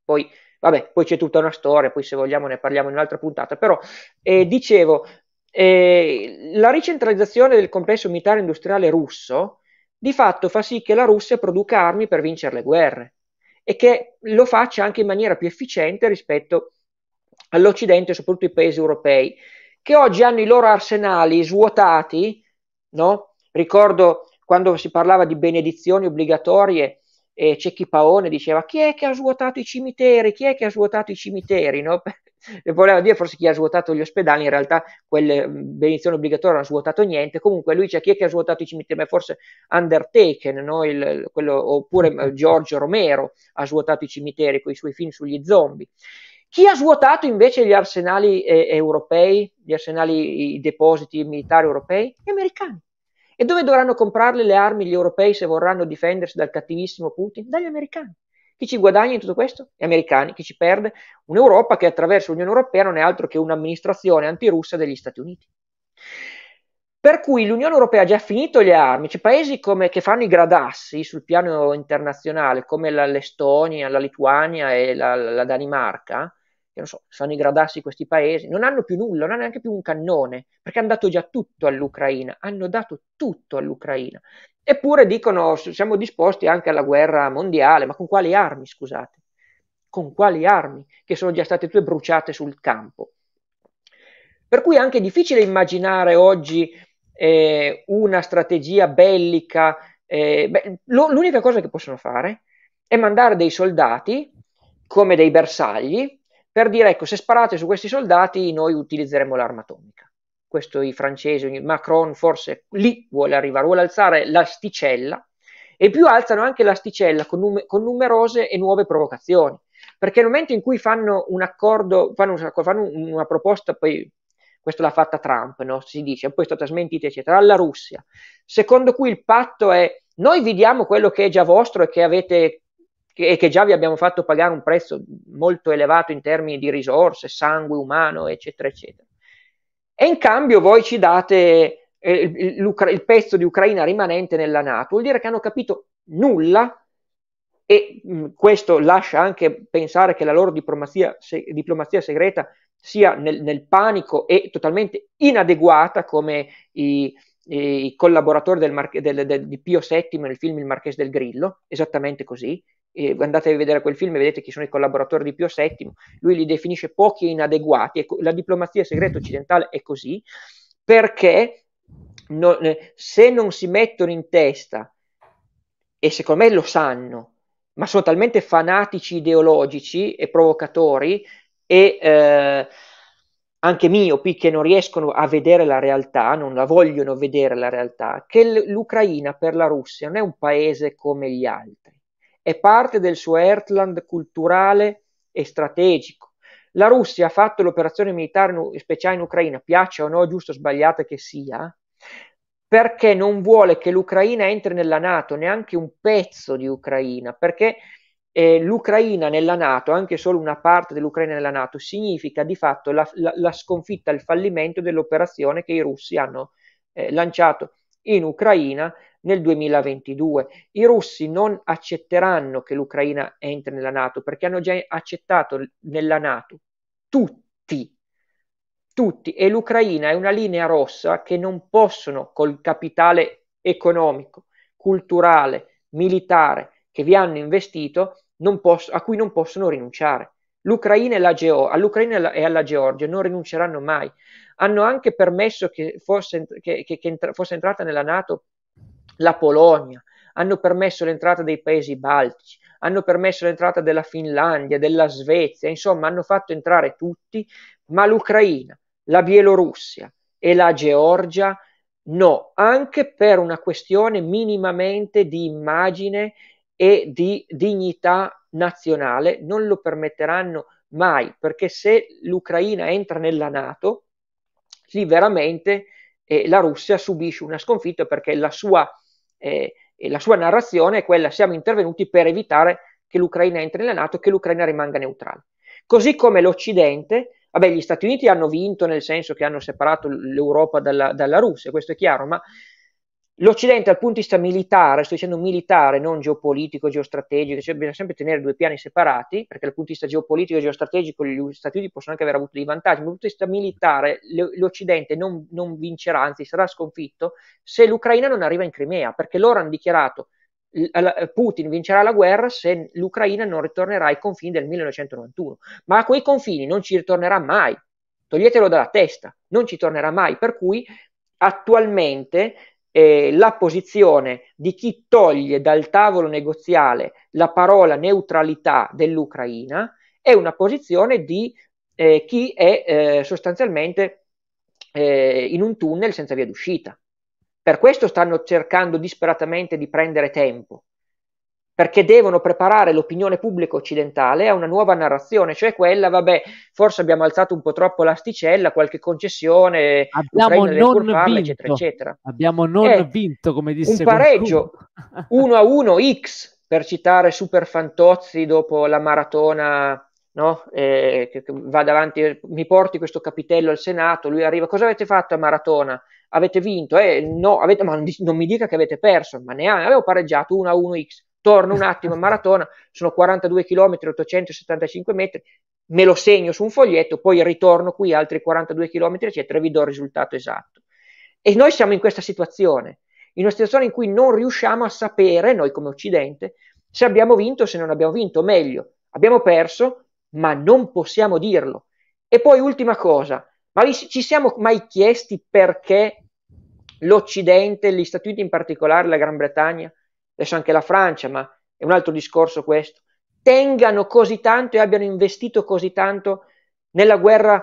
poi, vabbè, poi c'è tutta una storia, poi se vogliamo ne parliamo in un'altra puntata, però eh, dicevo, eh, la ricentralizzazione del complesso militare industriale russo di fatto fa sì che la Russia produca armi per vincere le guerre e che lo faccia anche in maniera più efficiente rispetto all'Occidente, soprattutto i paesi europei, che oggi hanno i loro arsenali svuotati, no? Ricordo quando si parlava di benedizioni obbligatorie, eh, c'è chi Paone diceva chi è che ha svuotato i cimiteri, chi è che ha svuotato i cimiteri, no? E voleva dire forse chi ha svuotato gli ospedali, in realtà quelle mm, benedizioni obbligatorie non hanno svuotato niente, comunque lui c'è chi è che ha svuotato i cimiteri, ma forse Undertaken, no? Il, quello, oppure Giorgio Romero ha svuotato i cimiteri con i suoi film sugli zombie. Chi ha svuotato invece gli arsenali eh, europei, gli arsenali, i depositi militari europei? Gli americani. E dove dovranno comprarle le armi gli europei se vorranno difendersi dal cattivissimo Putin? Dagli americani. Chi ci guadagna in tutto questo? Gli americani. Chi ci perde? Un'Europa che attraverso l'Unione Europea non è altro che un'amministrazione antirussa degli Stati Uniti. Per cui l'Unione Europea ha già finito le armi, c'è paesi come, che fanno i gradassi sul piano internazionale, come la, l'Estonia, la Lituania e la, la Danimarca, che non so, fanno i gradassi questi paesi, non hanno più nulla, non hanno neanche più un cannone, perché hanno dato già tutto all'Ucraina, hanno dato tutto all'Ucraina. Eppure dicono siamo disposti anche alla guerra mondiale, ma con quali armi, scusate? Con quali armi che sono già state tutte bruciate sul campo? Per cui è anche difficile immaginare oggi eh, una strategia bellica. Eh, beh, lo, l'unica cosa che possono fare è mandare dei soldati come dei bersagli per dire ecco se sparate su questi soldati noi utilizzeremo l'arma atomica. Questo i francesi, Macron forse lì vuole arrivare, vuole alzare l'asticella e più alzano anche l'asticella con, num- con numerose e nuove provocazioni. Perché nel momento in cui fanno un accordo, fanno, fanno una proposta, poi questa l'ha fatta Trump, no? si dice, poi è stata smentita, eccetera, alla Russia, secondo cui il patto è noi vi diamo quello che è già vostro e che avete e che già vi abbiamo fatto pagare un prezzo molto elevato in termini di risorse, sangue umano, eccetera, eccetera. E in cambio voi ci date eh, il, il pezzo di Ucraina rimanente nella Nato, vuol dire che hanno capito nulla e mh, mm, questo lascia anche pensare che la loro diplomazia, se, diplomazia segreta sia nel, nel, panico e totalmente inadeguata come i, i collaboratori del, del, del, di Pio VII nel film Il Marchese del Grillo, esattamente così, eh, andate a vedere quel film e vedete chi sono i collaboratori di Pio VII, lui li definisce pochi e inadeguati, co- ecco, la diplomazia segreta occidentale è così, perché non, eh, se non si mettono in testa, e secondo me lo sanno, ma sono talmente fanatici ideologici e provocatori e eh, anche miopi che non riescono a vedere la realtà, non la vogliono vedere la realtà, che l'Ucraina per la Russia non è un paese come gli altri è parte del suo heartland culturale e strategico. La Russia ha fatto l'operazione militare speciale in Ucraina, piaccia o no, giusto o sbagliata che sia, perché non vuole che l'Ucraina entri nella Nato, neanche un pezzo di Ucraina, perché eh, l'Ucraina nella Nato, anche solo una parte dell'Ucraina nella Nato, significa di fatto la, la, la sconfitta, il fallimento dell'operazione che i russi hanno eh, lanciato in Ucraina nel 2022. I russi non accetteranno che l'Ucraina entri nella Nato perché hanno già accettato nella Nato tutti, tutti. E l'Ucraina è una linea rossa che non possono col capitale economico, culturale, militare che vi hanno investito, non posso, a cui non possono rinunciare. L'Ucraina e la Geo- all'Ucraina e alla Georgia non rinunceranno mai hanno anche permesso che fosse, che, che, che fosse entrata nella Nato la Polonia, hanno permesso l'entrata dei paesi baltici, hanno permesso l'entrata della Finlandia, della Svezia, insomma hanno fatto entrare tutti, ma l'Ucraina, la Bielorussia e la Georgia no, anche per una questione minimamente di immagine e di dignità nazionale, non lo permetteranno mai, perché se l'Ucraina entra nella Nato, lì veramente eh, la Russia subisce una sconfitta perché la sua, eh, la sua narrazione è quella siamo intervenuti per evitare che l'Ucraina entri nella Nato e che l'Ucraina rimanga neutrale. Così come l'Occidente, vabbè, gli Stati Uniti hanno vinto nel senso che hanno separato l'Europa dalla, dalla Russia, questo è chiaro, ma L'Occidente dal punto di vista militare, sto dicendo militare, non geopolitico, geostrategico, cioè bisogna sempre tenere due piani separati, perché dal punto di vista geopolitico e geostrategico gli Stati Uniti possono anche aver avuto dei vantaggi, ma dal punto di vista militare l'Occidente non, non vincerà, anzi sarà sconfitto, se l'Ucraina non arriva in Crimea, perché loro hanno dichiarato che Putin vincerà la guerra se l'Ucraina non ritornerà ai confini del 1991, ma a quei confini non ci ritornerà mai, toglietelo dalla testa, non ci tornerà mai, per cui attualmente eh, la posizione di chi toglie dal tavolo negoziale la parola neutralità dell'Ucraina è una posizione di eh, chi è eh, sostanzialmente eh, in un tunnel senza via d'uscita. Per questo stanno cercando disperatamente di prendere tempo, perché devono preparare l'opinione pubblica occidentale a una nuova narrazione, cioè quella, vabbè, forse abbiamo alzato un po' troppo l'asticella, qualche concessione, abbiamo non farla, vinto, eccetera, eccetera. Abbiamo non eh, vinto, come disse Un pareggio, 1 a 1 X, per citare Super Fantozzi dopo la maratona no? Eh, che, che va davanti, mi porti questo capitello al Senato, lui arriva, cosa avete fatto a maratona? Avete vinto? Eh, no, avete, ma non, non, mi dica che avete perso, ma neanche, avevo pareggiato 1 a 1 X torno un attimo a maratona, sono 42 km, 875 metri, me lo segno su un foglietto, poi ritorno qui altri 42 km, eccetera, e vi do il risultato esatto. E noi siamo in questa situazione, in una situazione in cui non riusciamo a sapere, noi come Occidente, se abbiamo vinto o se non abbiamo vinto, o meglio, abbiamo perso, ma non possiamo dirlo. E poi ultima cosa, ma ci siamo mai chiesti perché l'Occidente, gli Stati Uniti in particolare, la Gran Bretagna, adesso anche la Francia, ma è un altro discorso questo, tengano così tanto e abbiano investito così tanto nella guerra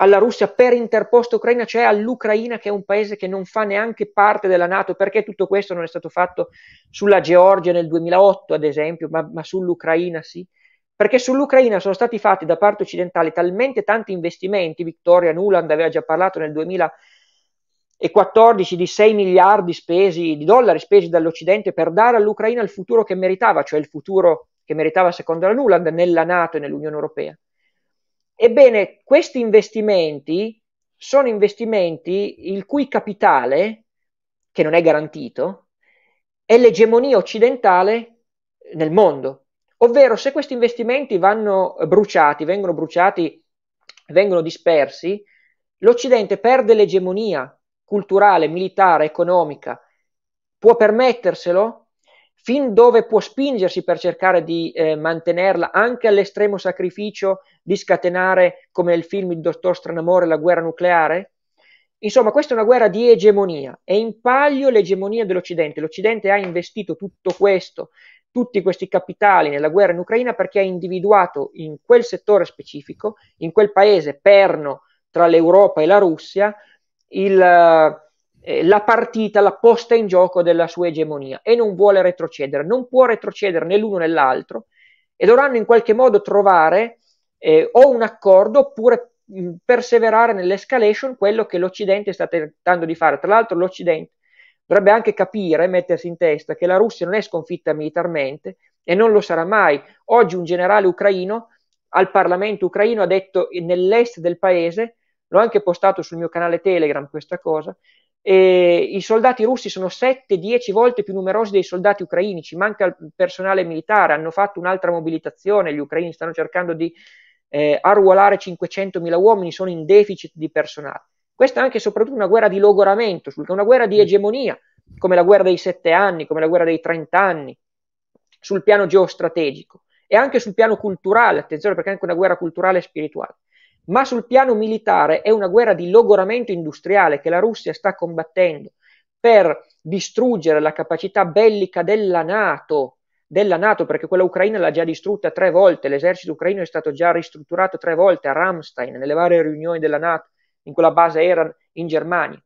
alla Russia per interposto Ucraina, cioè all'Ucraina che è un paese che non fa neanche parte della Nato, perché tutto questo non è stato fatto sulla Georgia nel 2008 ad esempio, ma, ma sull'Ucraina sì? Perché sull'Ucraina sono stati fatti da parte occidentale talmente tanti investimenti, Vittoria Nuland aveva già parlato nel 2008, e 14 di 6 miliardi spesi, di dollari spesi dall'Occidente per dare all'Ucraina il futuro che meritava, cioè il futuro che meritava secondo la Nuland nella Nato e nell'Unione Europea. Ebbene, questi investimenti sono investimenti il cui capitale, che non è garantito, è l'egemonia occidentale nel mondo. Ovvero, se questi investimenti vanno bruciati, vengono bruciati, vengono dispersi, l'Occidente perde l'egemonia culturale, militare, economica, può permetterselo? Fin dove può spingersi per cercare di eh, mantenerla anche all'estremo sacrificio di scatenare, come nel film Il dottor Stranamore, la guerra nucleare? Insomma, questa è una guerra di egemonia, è in palio l'egemonia dell'Occidente. L'Occidente ha investito tutto questo, tutti questi capitali nella guerra in Ucraina perché ha individuato in quel settore specifico, in quel paese perno tra l'Europa e la Russia, il, eh, la partita, la posta in gioco della sua egemonia e non vuole retrocedere, non può retrocedere né l'uno né l'altro e dovranno in qualche modo trovare eh, o un accordo oppure mh, perseverare nell'escalation, quello che l'Occidente sta tentando di fare. Tra l'altro l'Occidente dovrebbe anche capire, mettersi in testa, che la Russia non è sconfitta militarmente e non lo sarà mai. Oggi un generale ucraino al Parlamento ucraino ha detto eh, nell'est del paese l'ho anche postato sul mio canale Telegram questa cosa, e i soldati russi sono 7-10 volte più numerosi dei soldati ucraini, ci manca il personale militare, hanno fatto un'altra mobilitazione, gli ucraini stanno cercando di eh, arruolare 500.000 uomini, sono in deficit di personale. Questa è anche e soprattutto una guerra di logoramento, una guerra di egemonia, come la guerra dei sette anni, come la guerra dei trent'anni, sul piano geostrategico e anche sul piano culturale, attenzione perché è anche una guerra culturale e spirituale ma sul piano militare è una guerra di logoramento industriale che la Russia sta combattendo per distruggere la capacità bellica della Nato, della NATO perché quella ucraina l'ha già distrutta tre volte, l'esercito ucraino è stato già ristrutturato tre volte a Ramstein, nelle varie riunioni della Nato, in quella base era in Germania.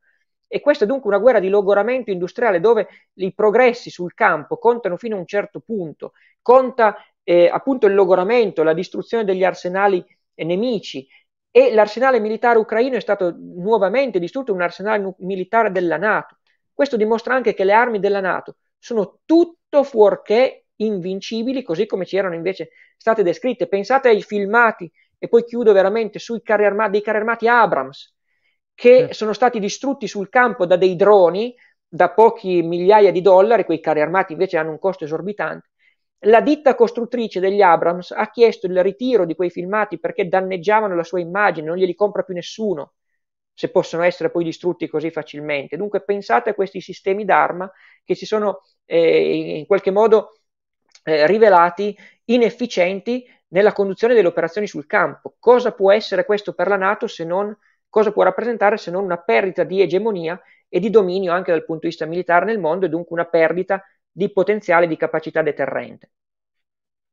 E questa è dunque una guerra di logoramento industriale dove i progressi sul campo contano fino a un certo punto, conta eh, appunto il logoramento, la distruzione degli arsenali nemici, e l'arsenale militare ucraino è stato nuovamente distrutto, un arsenale militare della Nato. Questo dimostra anche che le armi della Nato sono tutto fuorché invincibili, così come ci erano invece state descritte. Pensate ai filmati, e poi chiudo veramente, sui carri armati, dei carri armati Abrams, che sì. sono stati distrutti sul campo da dei droni da pochi migliaia di dollari, quei carri armati invece hanno un costo esorbitante, la ditta costruttrice degli Abrams ha chiesto il ritiro di quei filmati perché danneggiavano la sua immagine, non glieli compra più nessuno, se possono essere poi distrutti così facilmente. Dunque pensate a questi sistemi d'arma che si sono eh, in qualche modo eh, rivelati inefficienti nella conduzione delle operazioni sul campo. Cosa può essere questo per la Nato se non cosa può rappresentare se non una perdita di egemonia e di dominio anche dal punto di vista militare nel mondo e dunque una perdita di di potenziale di capacità deterrente.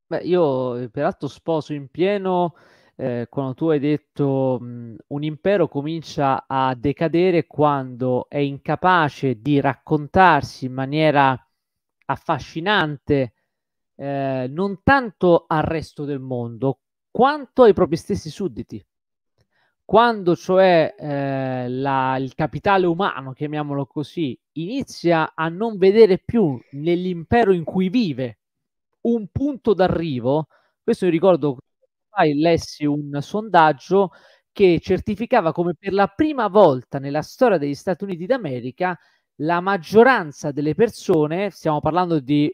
Beh, io eh, peraltro sposo in pieno eh, quando tu hai detto mh, un impero comincia a decadere quando è incapace di raccontarsi in maniera affascinante eh, non tanto al resto del mondo quanto ai propri stessi sudditi. Quando cioè eh, la, il capitale umano, chiamiamolo così, inizia a non vedere più nell'impero in cui vive un punto d'arrivo. Questo mi ricordo, fai lessi un sondaggio che certificava come per la prima volta nella storia degli Stati Uniti d'America la maggioranza delle persone, stiamo parlando di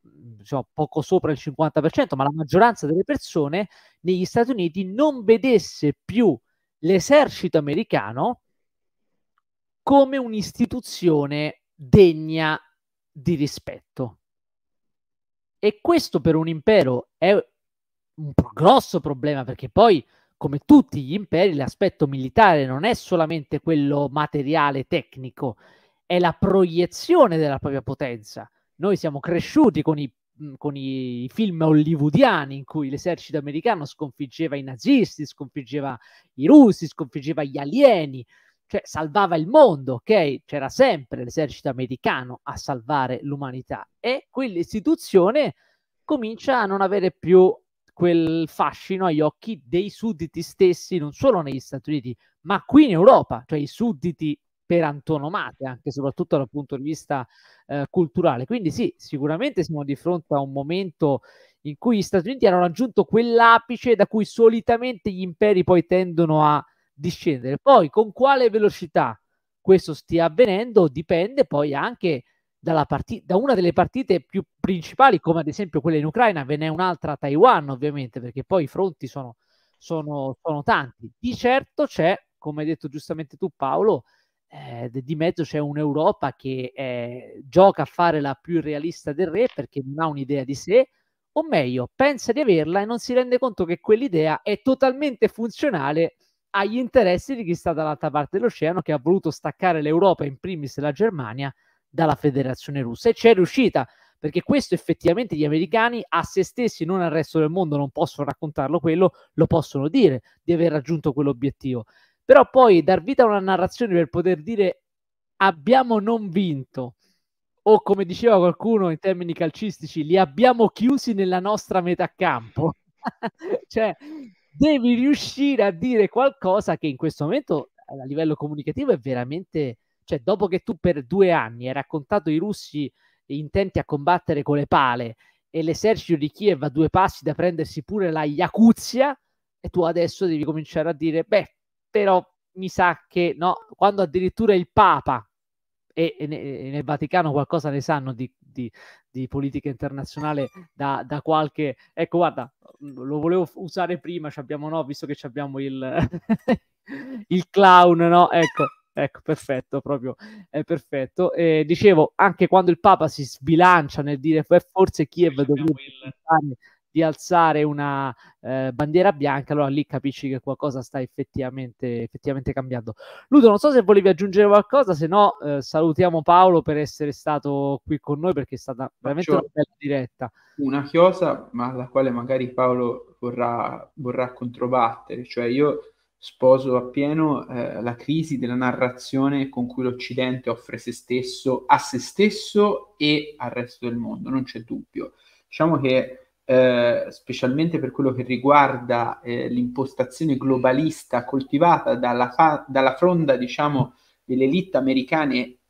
diciamo, poco sopra il 50%, ma la maggioranza delle persone negli Stati Uniti non vedesse più l'esercito americano come un'istituzione degna di rispetto. E questo per un impero è un grosso problema perché poi, come tutti gli imperi, l'aspetto militare non è solamente quello materiale tecnico, è la proiezione della propria potenza. Noi siamo cresciuti con i, con i film hollywoodiani in cui l'esercito americano sconfiggeva i nazisti, sconfiggeva i russi, sconfiggeva gli alieni cioè salvava il mondo, ok? C'era sempre l'esercito americano a salvare l'umanità e quell'istituzione comincia a non avere più quel fascino agli occhi dei sudditi stessi, non solo negli Stati Uniti, ma qui in Europa, cioè i sudditi per antonomasia, anche soprattutto dal punto di vista eh, culturale. Quindi sì, sicuramente siamo di fronte a un momento in cui gli Stati Uniti hanno raggiunto quell'apice da cui solitamente gli imperi poi tendono a discendere. Poi con quale velocità questo stia avvenendo dipende poi anche dalla Partita, da una delle partite più principali, come ad esempio quella in Ucraina, ve n'è un'altra a Taiwan, ovviamente, perché poi i fronti sono, sono, sono tanti. Di certo c'è, come hai detto giustamente tu, Paolo, eh, di mezzo c'è un'Europa che eh, gioca a fare la più realista del re perché non ha un'idea di sé, o meglio, pensa di averla e non si rende conto che quell'idea è totalmente funzionale agli interessi di chi sta dall'altra parte dell'oceano che ha voluto staccare l'Europa, in primis la Germania, dalla federazione russa e ci è riuscita perché questo effettivamente gli americani a se stessi, non al resto del mondo, non possono raccontarlo quello, lo possono dire di aver raggiunto quell'obiettivo. Però poi dar vita a una narrazione per poter dire abbiamo non vinto, o come diceva qualcuno in termini calcistici, li abbiamo chiusi nella nostra metà campo. cioè, devi riuscire a dire qualcosa che in questo momento a livello comunicativo è veramente cioè dopo che tu per due anni hai raccontato i russi intenti a combattere con le pale e l'esercito di Kiev a due passi da prendersi pure la Yakuzia e tu adesso devi cominciare a dire beh però mi sa che no quando addirittura il Papa e, e, e nel Vaticano qualcosa ne sanno di di, di politica internazionale da, da, qualche... Ecco, guarda, mm, lo volevo usare prima, abbiamo, no? visto che abbiamo il, il clown, no? Ecco. Ecco, perfetto, proprio è perfetto. E dicevo, anche quando il Papa si sbilancia nel dire forse Kiev dovrebbe il di alzare una eh, bandiera bianca, allora lì capisci che qualcosa sta effettivamente, effettivamente, cambiando. Ludo, non so se volevi aggiungere qualcosa, se no eh, salutiamo Paolo per essere stato qui con noi perché è stata veramente Faccio una bella diretta. Una chiosa, ma la quale magari Paolo vorrà, vorrà controbattere, cioè io sposo appieno eh, la crisi della narrazione con cui l'Occidente offre se stesso a se stesso e al resto del mondo, non c'è dubbio. Diciamo che eh, specialmente per quello che riguarda eh, l'impostazione globalista coltivata dalla, fa- dalla fronda, diciamo, delle elite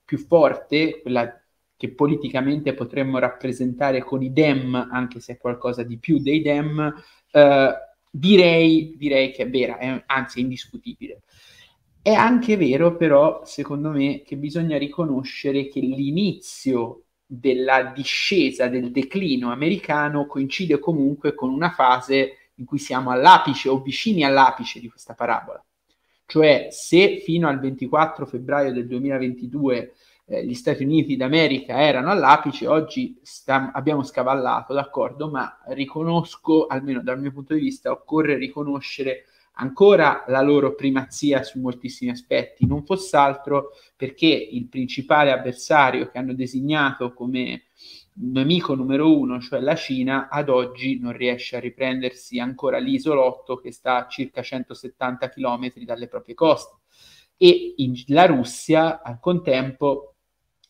più forte, quella che politicamente potremmo rappresentare con i dem, anche se è qualcosa di più dei dem, eh, direi, direi che è vera, è, anzi è indiscutibile. È anche vero però, secondo me, che bisogna riconoscere che l'inizio della discesa, del declino americano coincide comunque con una fase in cui siamo all'apice o vicini all'apice di questa parabola. Cioè se fino al 24 febbraio del 2022 eh, gli Stati Uniti d'America erano all'apice, oggi sta- abbiamo scavallato, d'accordo, ma riconosco, almeno dal mio punto di vista, occorre riconoscere ancora la loro primazia su moltissimi aspetti, non fosse altro perché il principale avversario che hanno designato come nemico numero uno, cioè la Cina, ad oggi non riesce a riprendersi ancora l'isolotto che sta a circa 170 km dalle proprie coste. E in, la Russia, al contempo,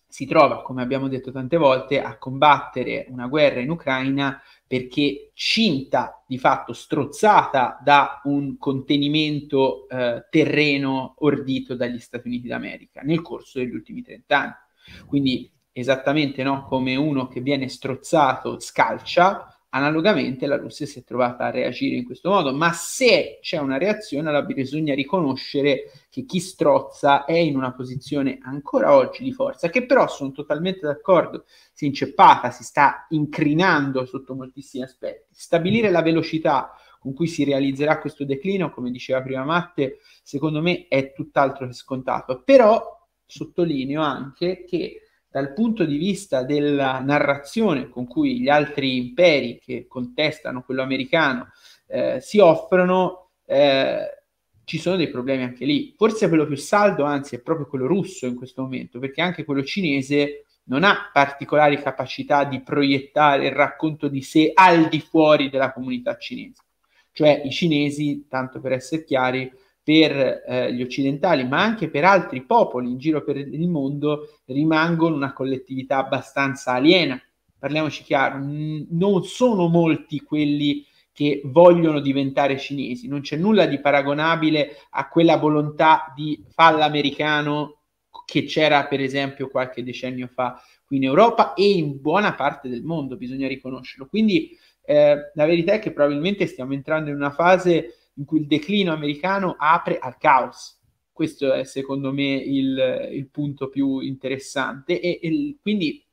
si trova, come abbiamo detto tante volte, a combattere una guerra in Ucraina perché cinta di fatto strozzata da un contenimento eh, terreno ordito dagli Stati Uniti d'America nel corso degli ultimi 30 anni. Quindi esattamente no, come uno che viene strozzato scalcia, Analogamente la Russia si è trovata a reagire in questo modo, ma se c'è una reazione allora bisogna riconoscere che chi strozza è in una posizione ancora oggi di forza, che però sono totalmente d'accordo, si è inceppata, si sta incrinando sotto moltissimi aspetti. Stabilire la velocità con cui si realizzerà questo declino, come diceva prima Matte, secondo me è tutt'altro che scontato, però sottolineo anche che dal punto di vista della narrazione con cui gli altri imperi che contestano quello americano eh, si offrono, eh, ci sono dei problemi anche lì. Forse quello più saldo, anzi, è proprio quello russo in questo momento, perché anche quello cinese non ha particolari capacità di proiettare il racconto di sé al di fuori della comunità cinese. Cioè i cinesi, tanto per essere chiari, per eh, gli occidentali, ma anche per altri popoli in giro per il mondo, rimangono una collettività abbastanza aliena. Parliamoci chiaro, n- non sono molti quelli che vogliono diventare cinesi, non c'è nulla di paragonabile a quella volontà di fallo americano che c'era per esempio qualche decennio fa qui in Europa e in buona parte del mondo, bisogna riconoscerlo. Quindi eh, la verità è che probabilmente stiamo entrando in una fase in cui il declino americano apre al caos. Questo è secondo me il, il punto più interessante e, e, quindi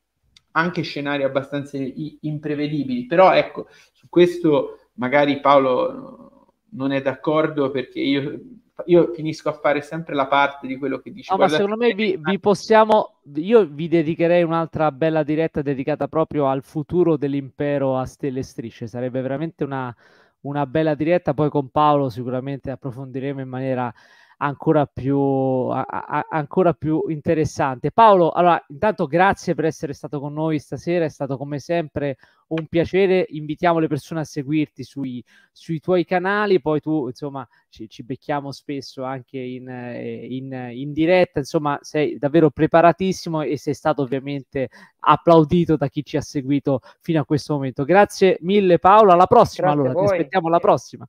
anche scenari abbastanza imprevedibili, però ecco, su questo magari Paolo eh, non è d'accordo perché io io finisco a fare sempre la parte di quello che dice. No, ma secondo me vi, eh, vi, possiamo, io vi dedicherei un'altra bella diretta dedicata proprio al futuro dell'impero a stelle e strisce, sarebbe veramente una, una bella diretta, poi con Paolo sicuramente approfondiremo in maniera ancora più, a, a, ancora più interessante. Paolo, allora, intanto grazie per essere stato con noi stasera, è stato come sempre un piacere, invitiamo le persone a seguirti sui, sui tuoi canali, poi tu insomma ci, ci becchiamo spesso anche in, eh, in, in, diretta, insomma sei davvero preparatissimo e sei stato ovviamente applaudito da chi ci ha seguito fino a questo momento. Grazie mille Paolo, alla prossima grazie allora, ti aspettiamo alla prossima.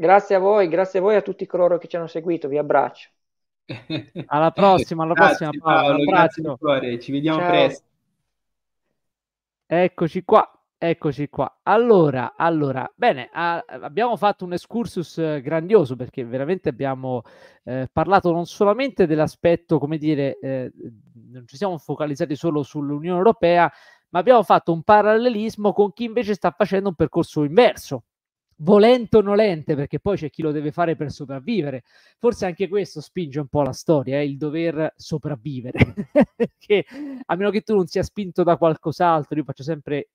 Grazie a voi, grazie a voi a tutti coloro che ci hanno seguito, vi abbraccio. Alla prossima, alla grazie, prossima Paolo, Paolo cuore, ci vediamo Ciao. presto. Eccoci qua. Eccoci qua. Allora, allora bene, a, abbiamo fatto un excursus eh, grandioso perché veramente abbiamo eh, parlato non solamente dell'aspetto, come dire, eh, non ci siamo focalizzati solo sull'Unione Europea, ma abbiamo fatto un parallelismo con chi invece sta facendo un percorso inverso, volente o nolente, perché poi c'è chi lo deve fare per sopravvivere. Forse anche questo spinge un po' la storia, eh, il dover sopravvivere, perché a meno che tu non sia spinto da qualcos'altro, io faccio sempre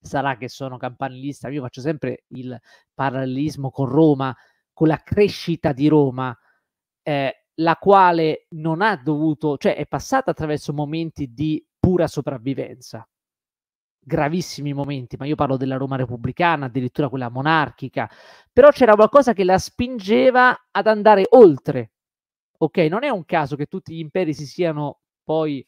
sarà che sono campanilista, io faccio sempre il parallelismo con Roma, con la crescita di Roma, eh, la quale non ha dovuto, cioè è passata attraverso momenti di pura sopravvivenza gravissimi momenti, ma io parlo della Roma repubblicana, addirittura quella monarchica, però c'era qualcosa che la spingeva ad andare oltre. Ok, non è un caso che tutti gli imperi si siano poi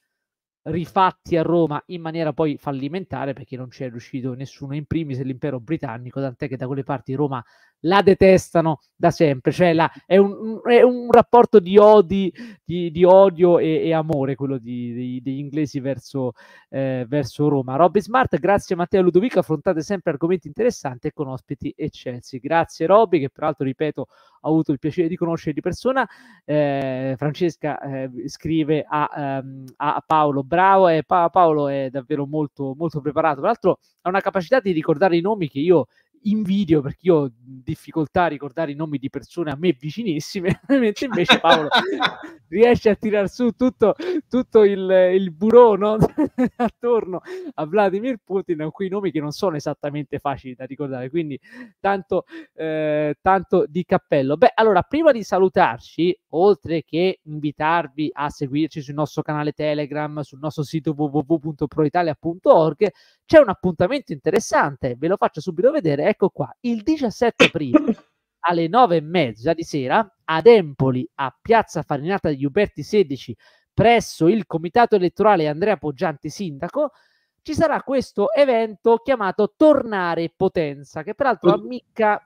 rifatti a Roma in maniera poi fallimentare perché non ci è riuscito nessuno, in primis l'impero britannico, tant'è che da quelle parti Roma la detestano da sempre, cioè la, è, un, è, un, rapporto di, odi, di, di odio e, e, amore quello di, degli inglesi verso, eh, verso, Roma. Robby Smart, grazie Matteo Ludovico, affrontate sempre argomenti interessanti e con ospiti eccelsi. Grazie Robby, che peraltro ripeto ho avuto il piacere di conoscere di persona. Eh, Francesca eh, scrive a, ehm, a, Paolo, bravo, e eh, pa- Paolo è davvero molto, molto preparato, l'altro ha una capacità di ricordare i nomi che io in video perché io ho difficoltà a ricordare i nomi di persone a me vicinissime, mentre invece Paolo riesce a tirar su tutto, tutto il, il burò attorno a Vladimir Putin, con quei nomi che non sono esattamente facili da ricordare, quindi tanto, eh, tanto di cappello. Beh, allora, prima di salutarci, oltre che invitarvi a seguirci sul nostro canale Telegram, sul nostro sito www.proitalia.org, c'è un appuntamento interessante, ve lo faccio subito vedere ecco qua, il 17 aprile alle 9 e mezza di sera ad Empoli, a Piazza Farinata di Uberti 16, presso il Comitato Elettorale Andrea Poggianti Sindaco, ci sarà questo evento chiamato Tornare Potenza, che peraltro ammicca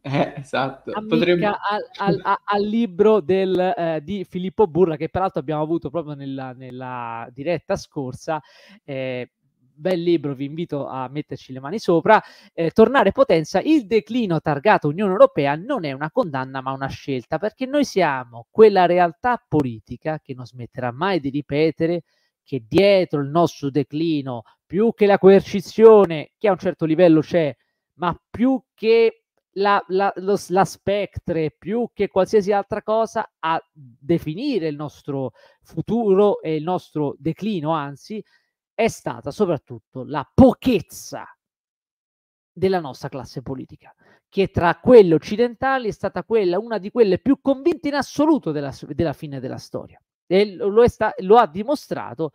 eh, esatto. Potremmo... Al, al, al, al, libro del, eh, di Filippo Burra, che peraltro abbiamo avuto proprio nella, nella diretta scorsa, eh, bel libro, vi invito a metterci le mani sopra. Eh, tornare potenza, il declino targato Unione Europea non è una condanna ma una scelta, perché noi siamo quella realtà politica che non smetterà mai di ripetere che dietro il nostro declino, più che la coercizione, che a un certo livello c'è, ma più che la, la, lo, la spectre, più che qualsiasi altra cosa, a definire il nostro futuro e il nostro declino, anzi, è stata soprattutto la pochezza della nostra classe politica, che tra quelle occidentali è stata quella, una di quelle più convinte in assoluto della, della fine della storia. E lo, sta, lo ha dimostrato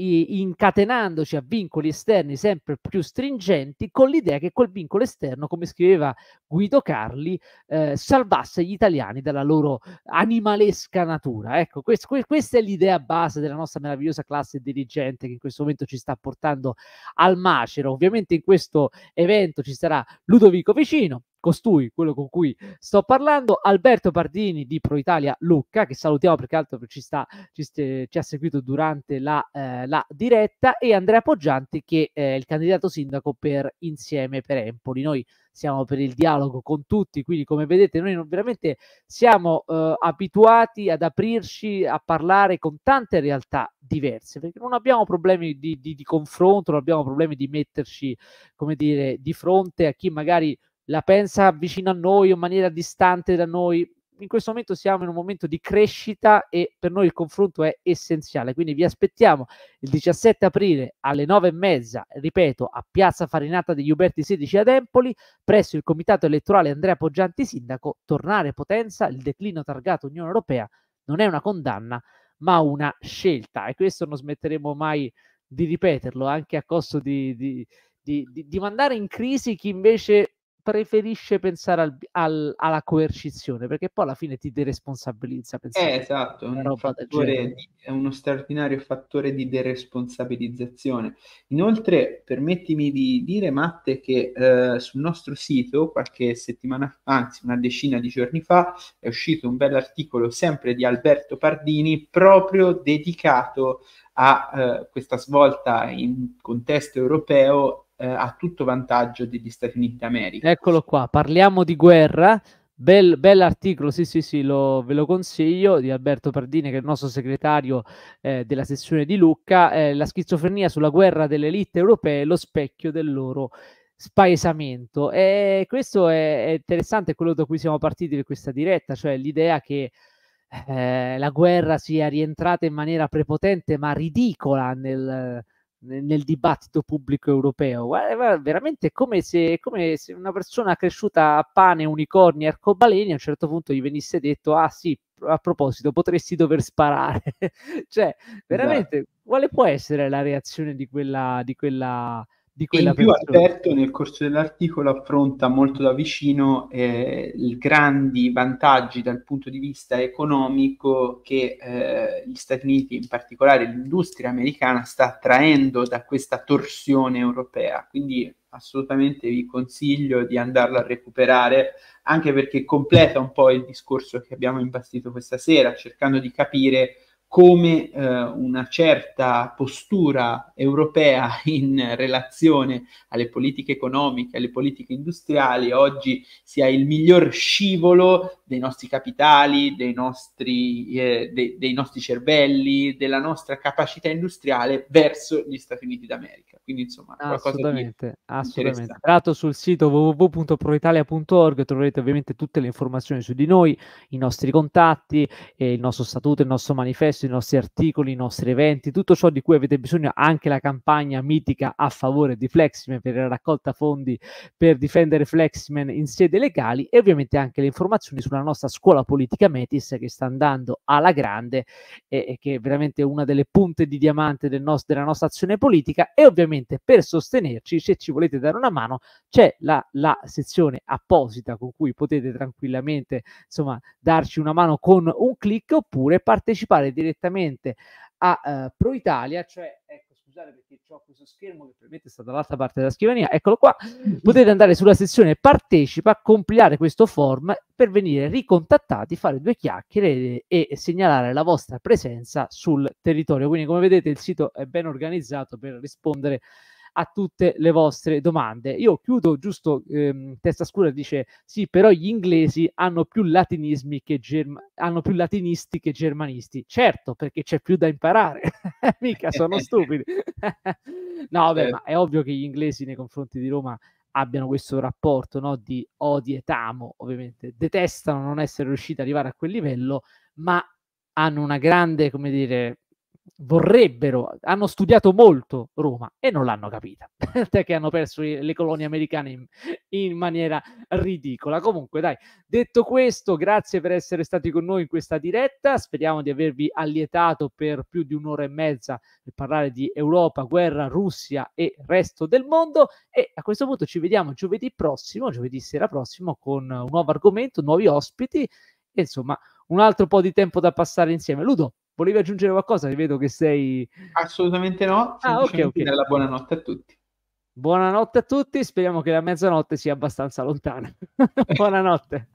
incatenandoci a vincoli esterni sempre più stringenti con l'idea che quel vincolo esterno, come scriveva Guido Carli, eh, salvasse gli italiani dalla loro animalesca natura. Ecco, quest, questa è l'idea base della nostra meravigliosa classe dirigente che in questo momento ci sta portando al macero. Ovviamente in questo evento ci sarà Ludovico Vicino, costui, quello con cui sto parlando, Alberto Pardini di Proitalia Lucca, che salutiamo perché altro ci, sta, ci, st- ci ha seguito durante la, eh, la, diretta, e Andrea Poggianti che eh, è il candidato sindaco per Insieme per Empoli. Noi siamo per il dialogo con tutti, quindi come vedete noi non, veramente siamo eh, abituati ad aprirci, a parlare con tante realtà diverse, perché non abbiamo problemi di, di, di confronto, non abbiamo problemi di metterci, come dire, di fronte a chi magari la pensa vicino a noi o in maniera distante da noi. In questo momento siamo in un momento di crescita e per noi il confronto è essenziale. Quindi vi aspettiamo il 17 aprile alle 9 e mezza, ripeto, a Piazza Farinata degli Uberti 16 ad Empoli, presso il Comitato elettorale Andrea Poggianti Sindaco, tornare potenza, il declino targato Unione Europea non è una condanna, ma una scelta. E questo non smetteremo mai di ripeterlo, anche a costo di, di, di, di mandare in crisi chi invece preferisce pensare al, al, alla coercizione perché poi alla fine ti deresponsabilizza. Eh, esatto, è, un fattore, è uno straordinario fattore di deresponsabilizzazione. Inoltre, permettimi di dire, Matte, che eh, sul nostro sito, qualche settimana fa, anzi una decina di giorni fa, è uscito un bell'articolo sempre di Alberto Pardini proprio dedicato a eh, questa svolta in contesto europeo eh, a tutto vantaggio degli Stati Uniti d'America. Eccolo qua, parliamo di guerra. Bel, articolo, sì sì sì, lo, ve lo consiglio, di Alberto Pardini, che è il nostro segretario eh, della sessione di Lucca, eh, La schizofrenia sulla guerra delle elite europee, lo specchio del loro spaesamento. E questo è, è interessante, quello da cui siamo partiti per questa diretta, cioè l'idea che eh, la guerra sia rientrata in maniera prepotente ma ridicola nel nel dibattito pubblico europeo. È eh, veramente come se, come se una persona cresciuta a pane, unicorni, arcobaleni, a un certo punto gli venisse detto, ah sì, a proposito, potresti dover sparare. cioè, veramente, Beh. Esatto. quale può essere la reazione di quella, di quella di quella in più persona. Alberto nel corso dell'articolo affronta molto da vicino eh, i grandi vantaggi dal punto di vista economico che eh, gli Stati Uniti, in particolare l'industria americana, sta traendo da questa torsione europea. Quindi assolutamente vi consiglio di andarlo a recuperare, anche perché completa un po' il discorso che abbiamo imbastito questa sera, cercando di capire come eh, una certa postura europea in relazione alle politiche economiche, alle politiche industriali, oggi sia il miglior scivolo dei nostri capitali, dei nostri, eh, de- dei nostri cervelli, della nostra capacità industriale verso gli Stati Uniti d'America. Quindi insomma, assolutamente, assolutamente. Tratto sul sito www.proitalia.org troverete ovviamente tutte le informazioni su di noi, i nostri contatti, eh, il nostro statuto, il nostro manifesto successo, i nostri articoli, i nostri eventi, tutto ciò di cui avete bisogno, anche la campagna mitica a favore di Fleximan per la raccolta fondi per difendere Fleximan in sede legali e ovviamente anche le informazioni sulla nostra scuola politica Metis che sta andando alla grande e, e che è veramente una delle punte di diamante del nostro, della nostra azione politica e ovviamente per sostenerci, se ci volete dare una mano, c'è la, la sezione apposita con cui potete tranquillamente insomma darci una mano con un clic oppure partecipare direttamente direttamente a eh, Pro Italia, cioè ecco scusate perché ho questo schermo che probabilmente sta dall'altra parte della scrivania, eccolo qua, potete andare sulla sezione partecipa, compilare questo form per venire ricontattati, fare due chiacchiere e, e segnalare la vostra presenza sul territorio. Quindi come vedete il sito è ben organizzato per rispondere a tutte le vostre domande. Io chiudo giusto, ehm, testa scura dice sì, però gli inglesi hanno più latinismi che germ- hanno più latinisti che germanisti. Certo, perché c'è più da imparare. Mica sono stupidi. no, beh, ma certo. è ovvio che gli inglesi nei confronti di Roma abbiano questo rapporto no, di odio e tamo, ovviamente. Detestano non essere riusciti ad arrivare a quel livello, ma hanno una grande, come dire, vorrebbero, hanno studiato molto Roma e non l'hanno capita, che hanno perso le colonie americane in, in, maniera ridicola. Comunque, dai, detto questo, grazie per essere stati con noi in questa diretta, speriamo di avervi allietato per più di un'ora e mezza per parlare di Europa, guerra, Russia e resto del mondo e a questo punto ci vediamo giovedì prossimo, giovedì sera prossimo con un nuovo argomento, nuovi ospiti e insomma un altro po' di tempo da passare insieme. Ludo, Volevi aggiungere qualcosa? Vedo che sei... Assolutamente no, ah, ok, ok. Della buonanotte a tutti. Buonanotte a tutti, speriamo che la mezzanotte sia abbastanza lontana. buonanotte.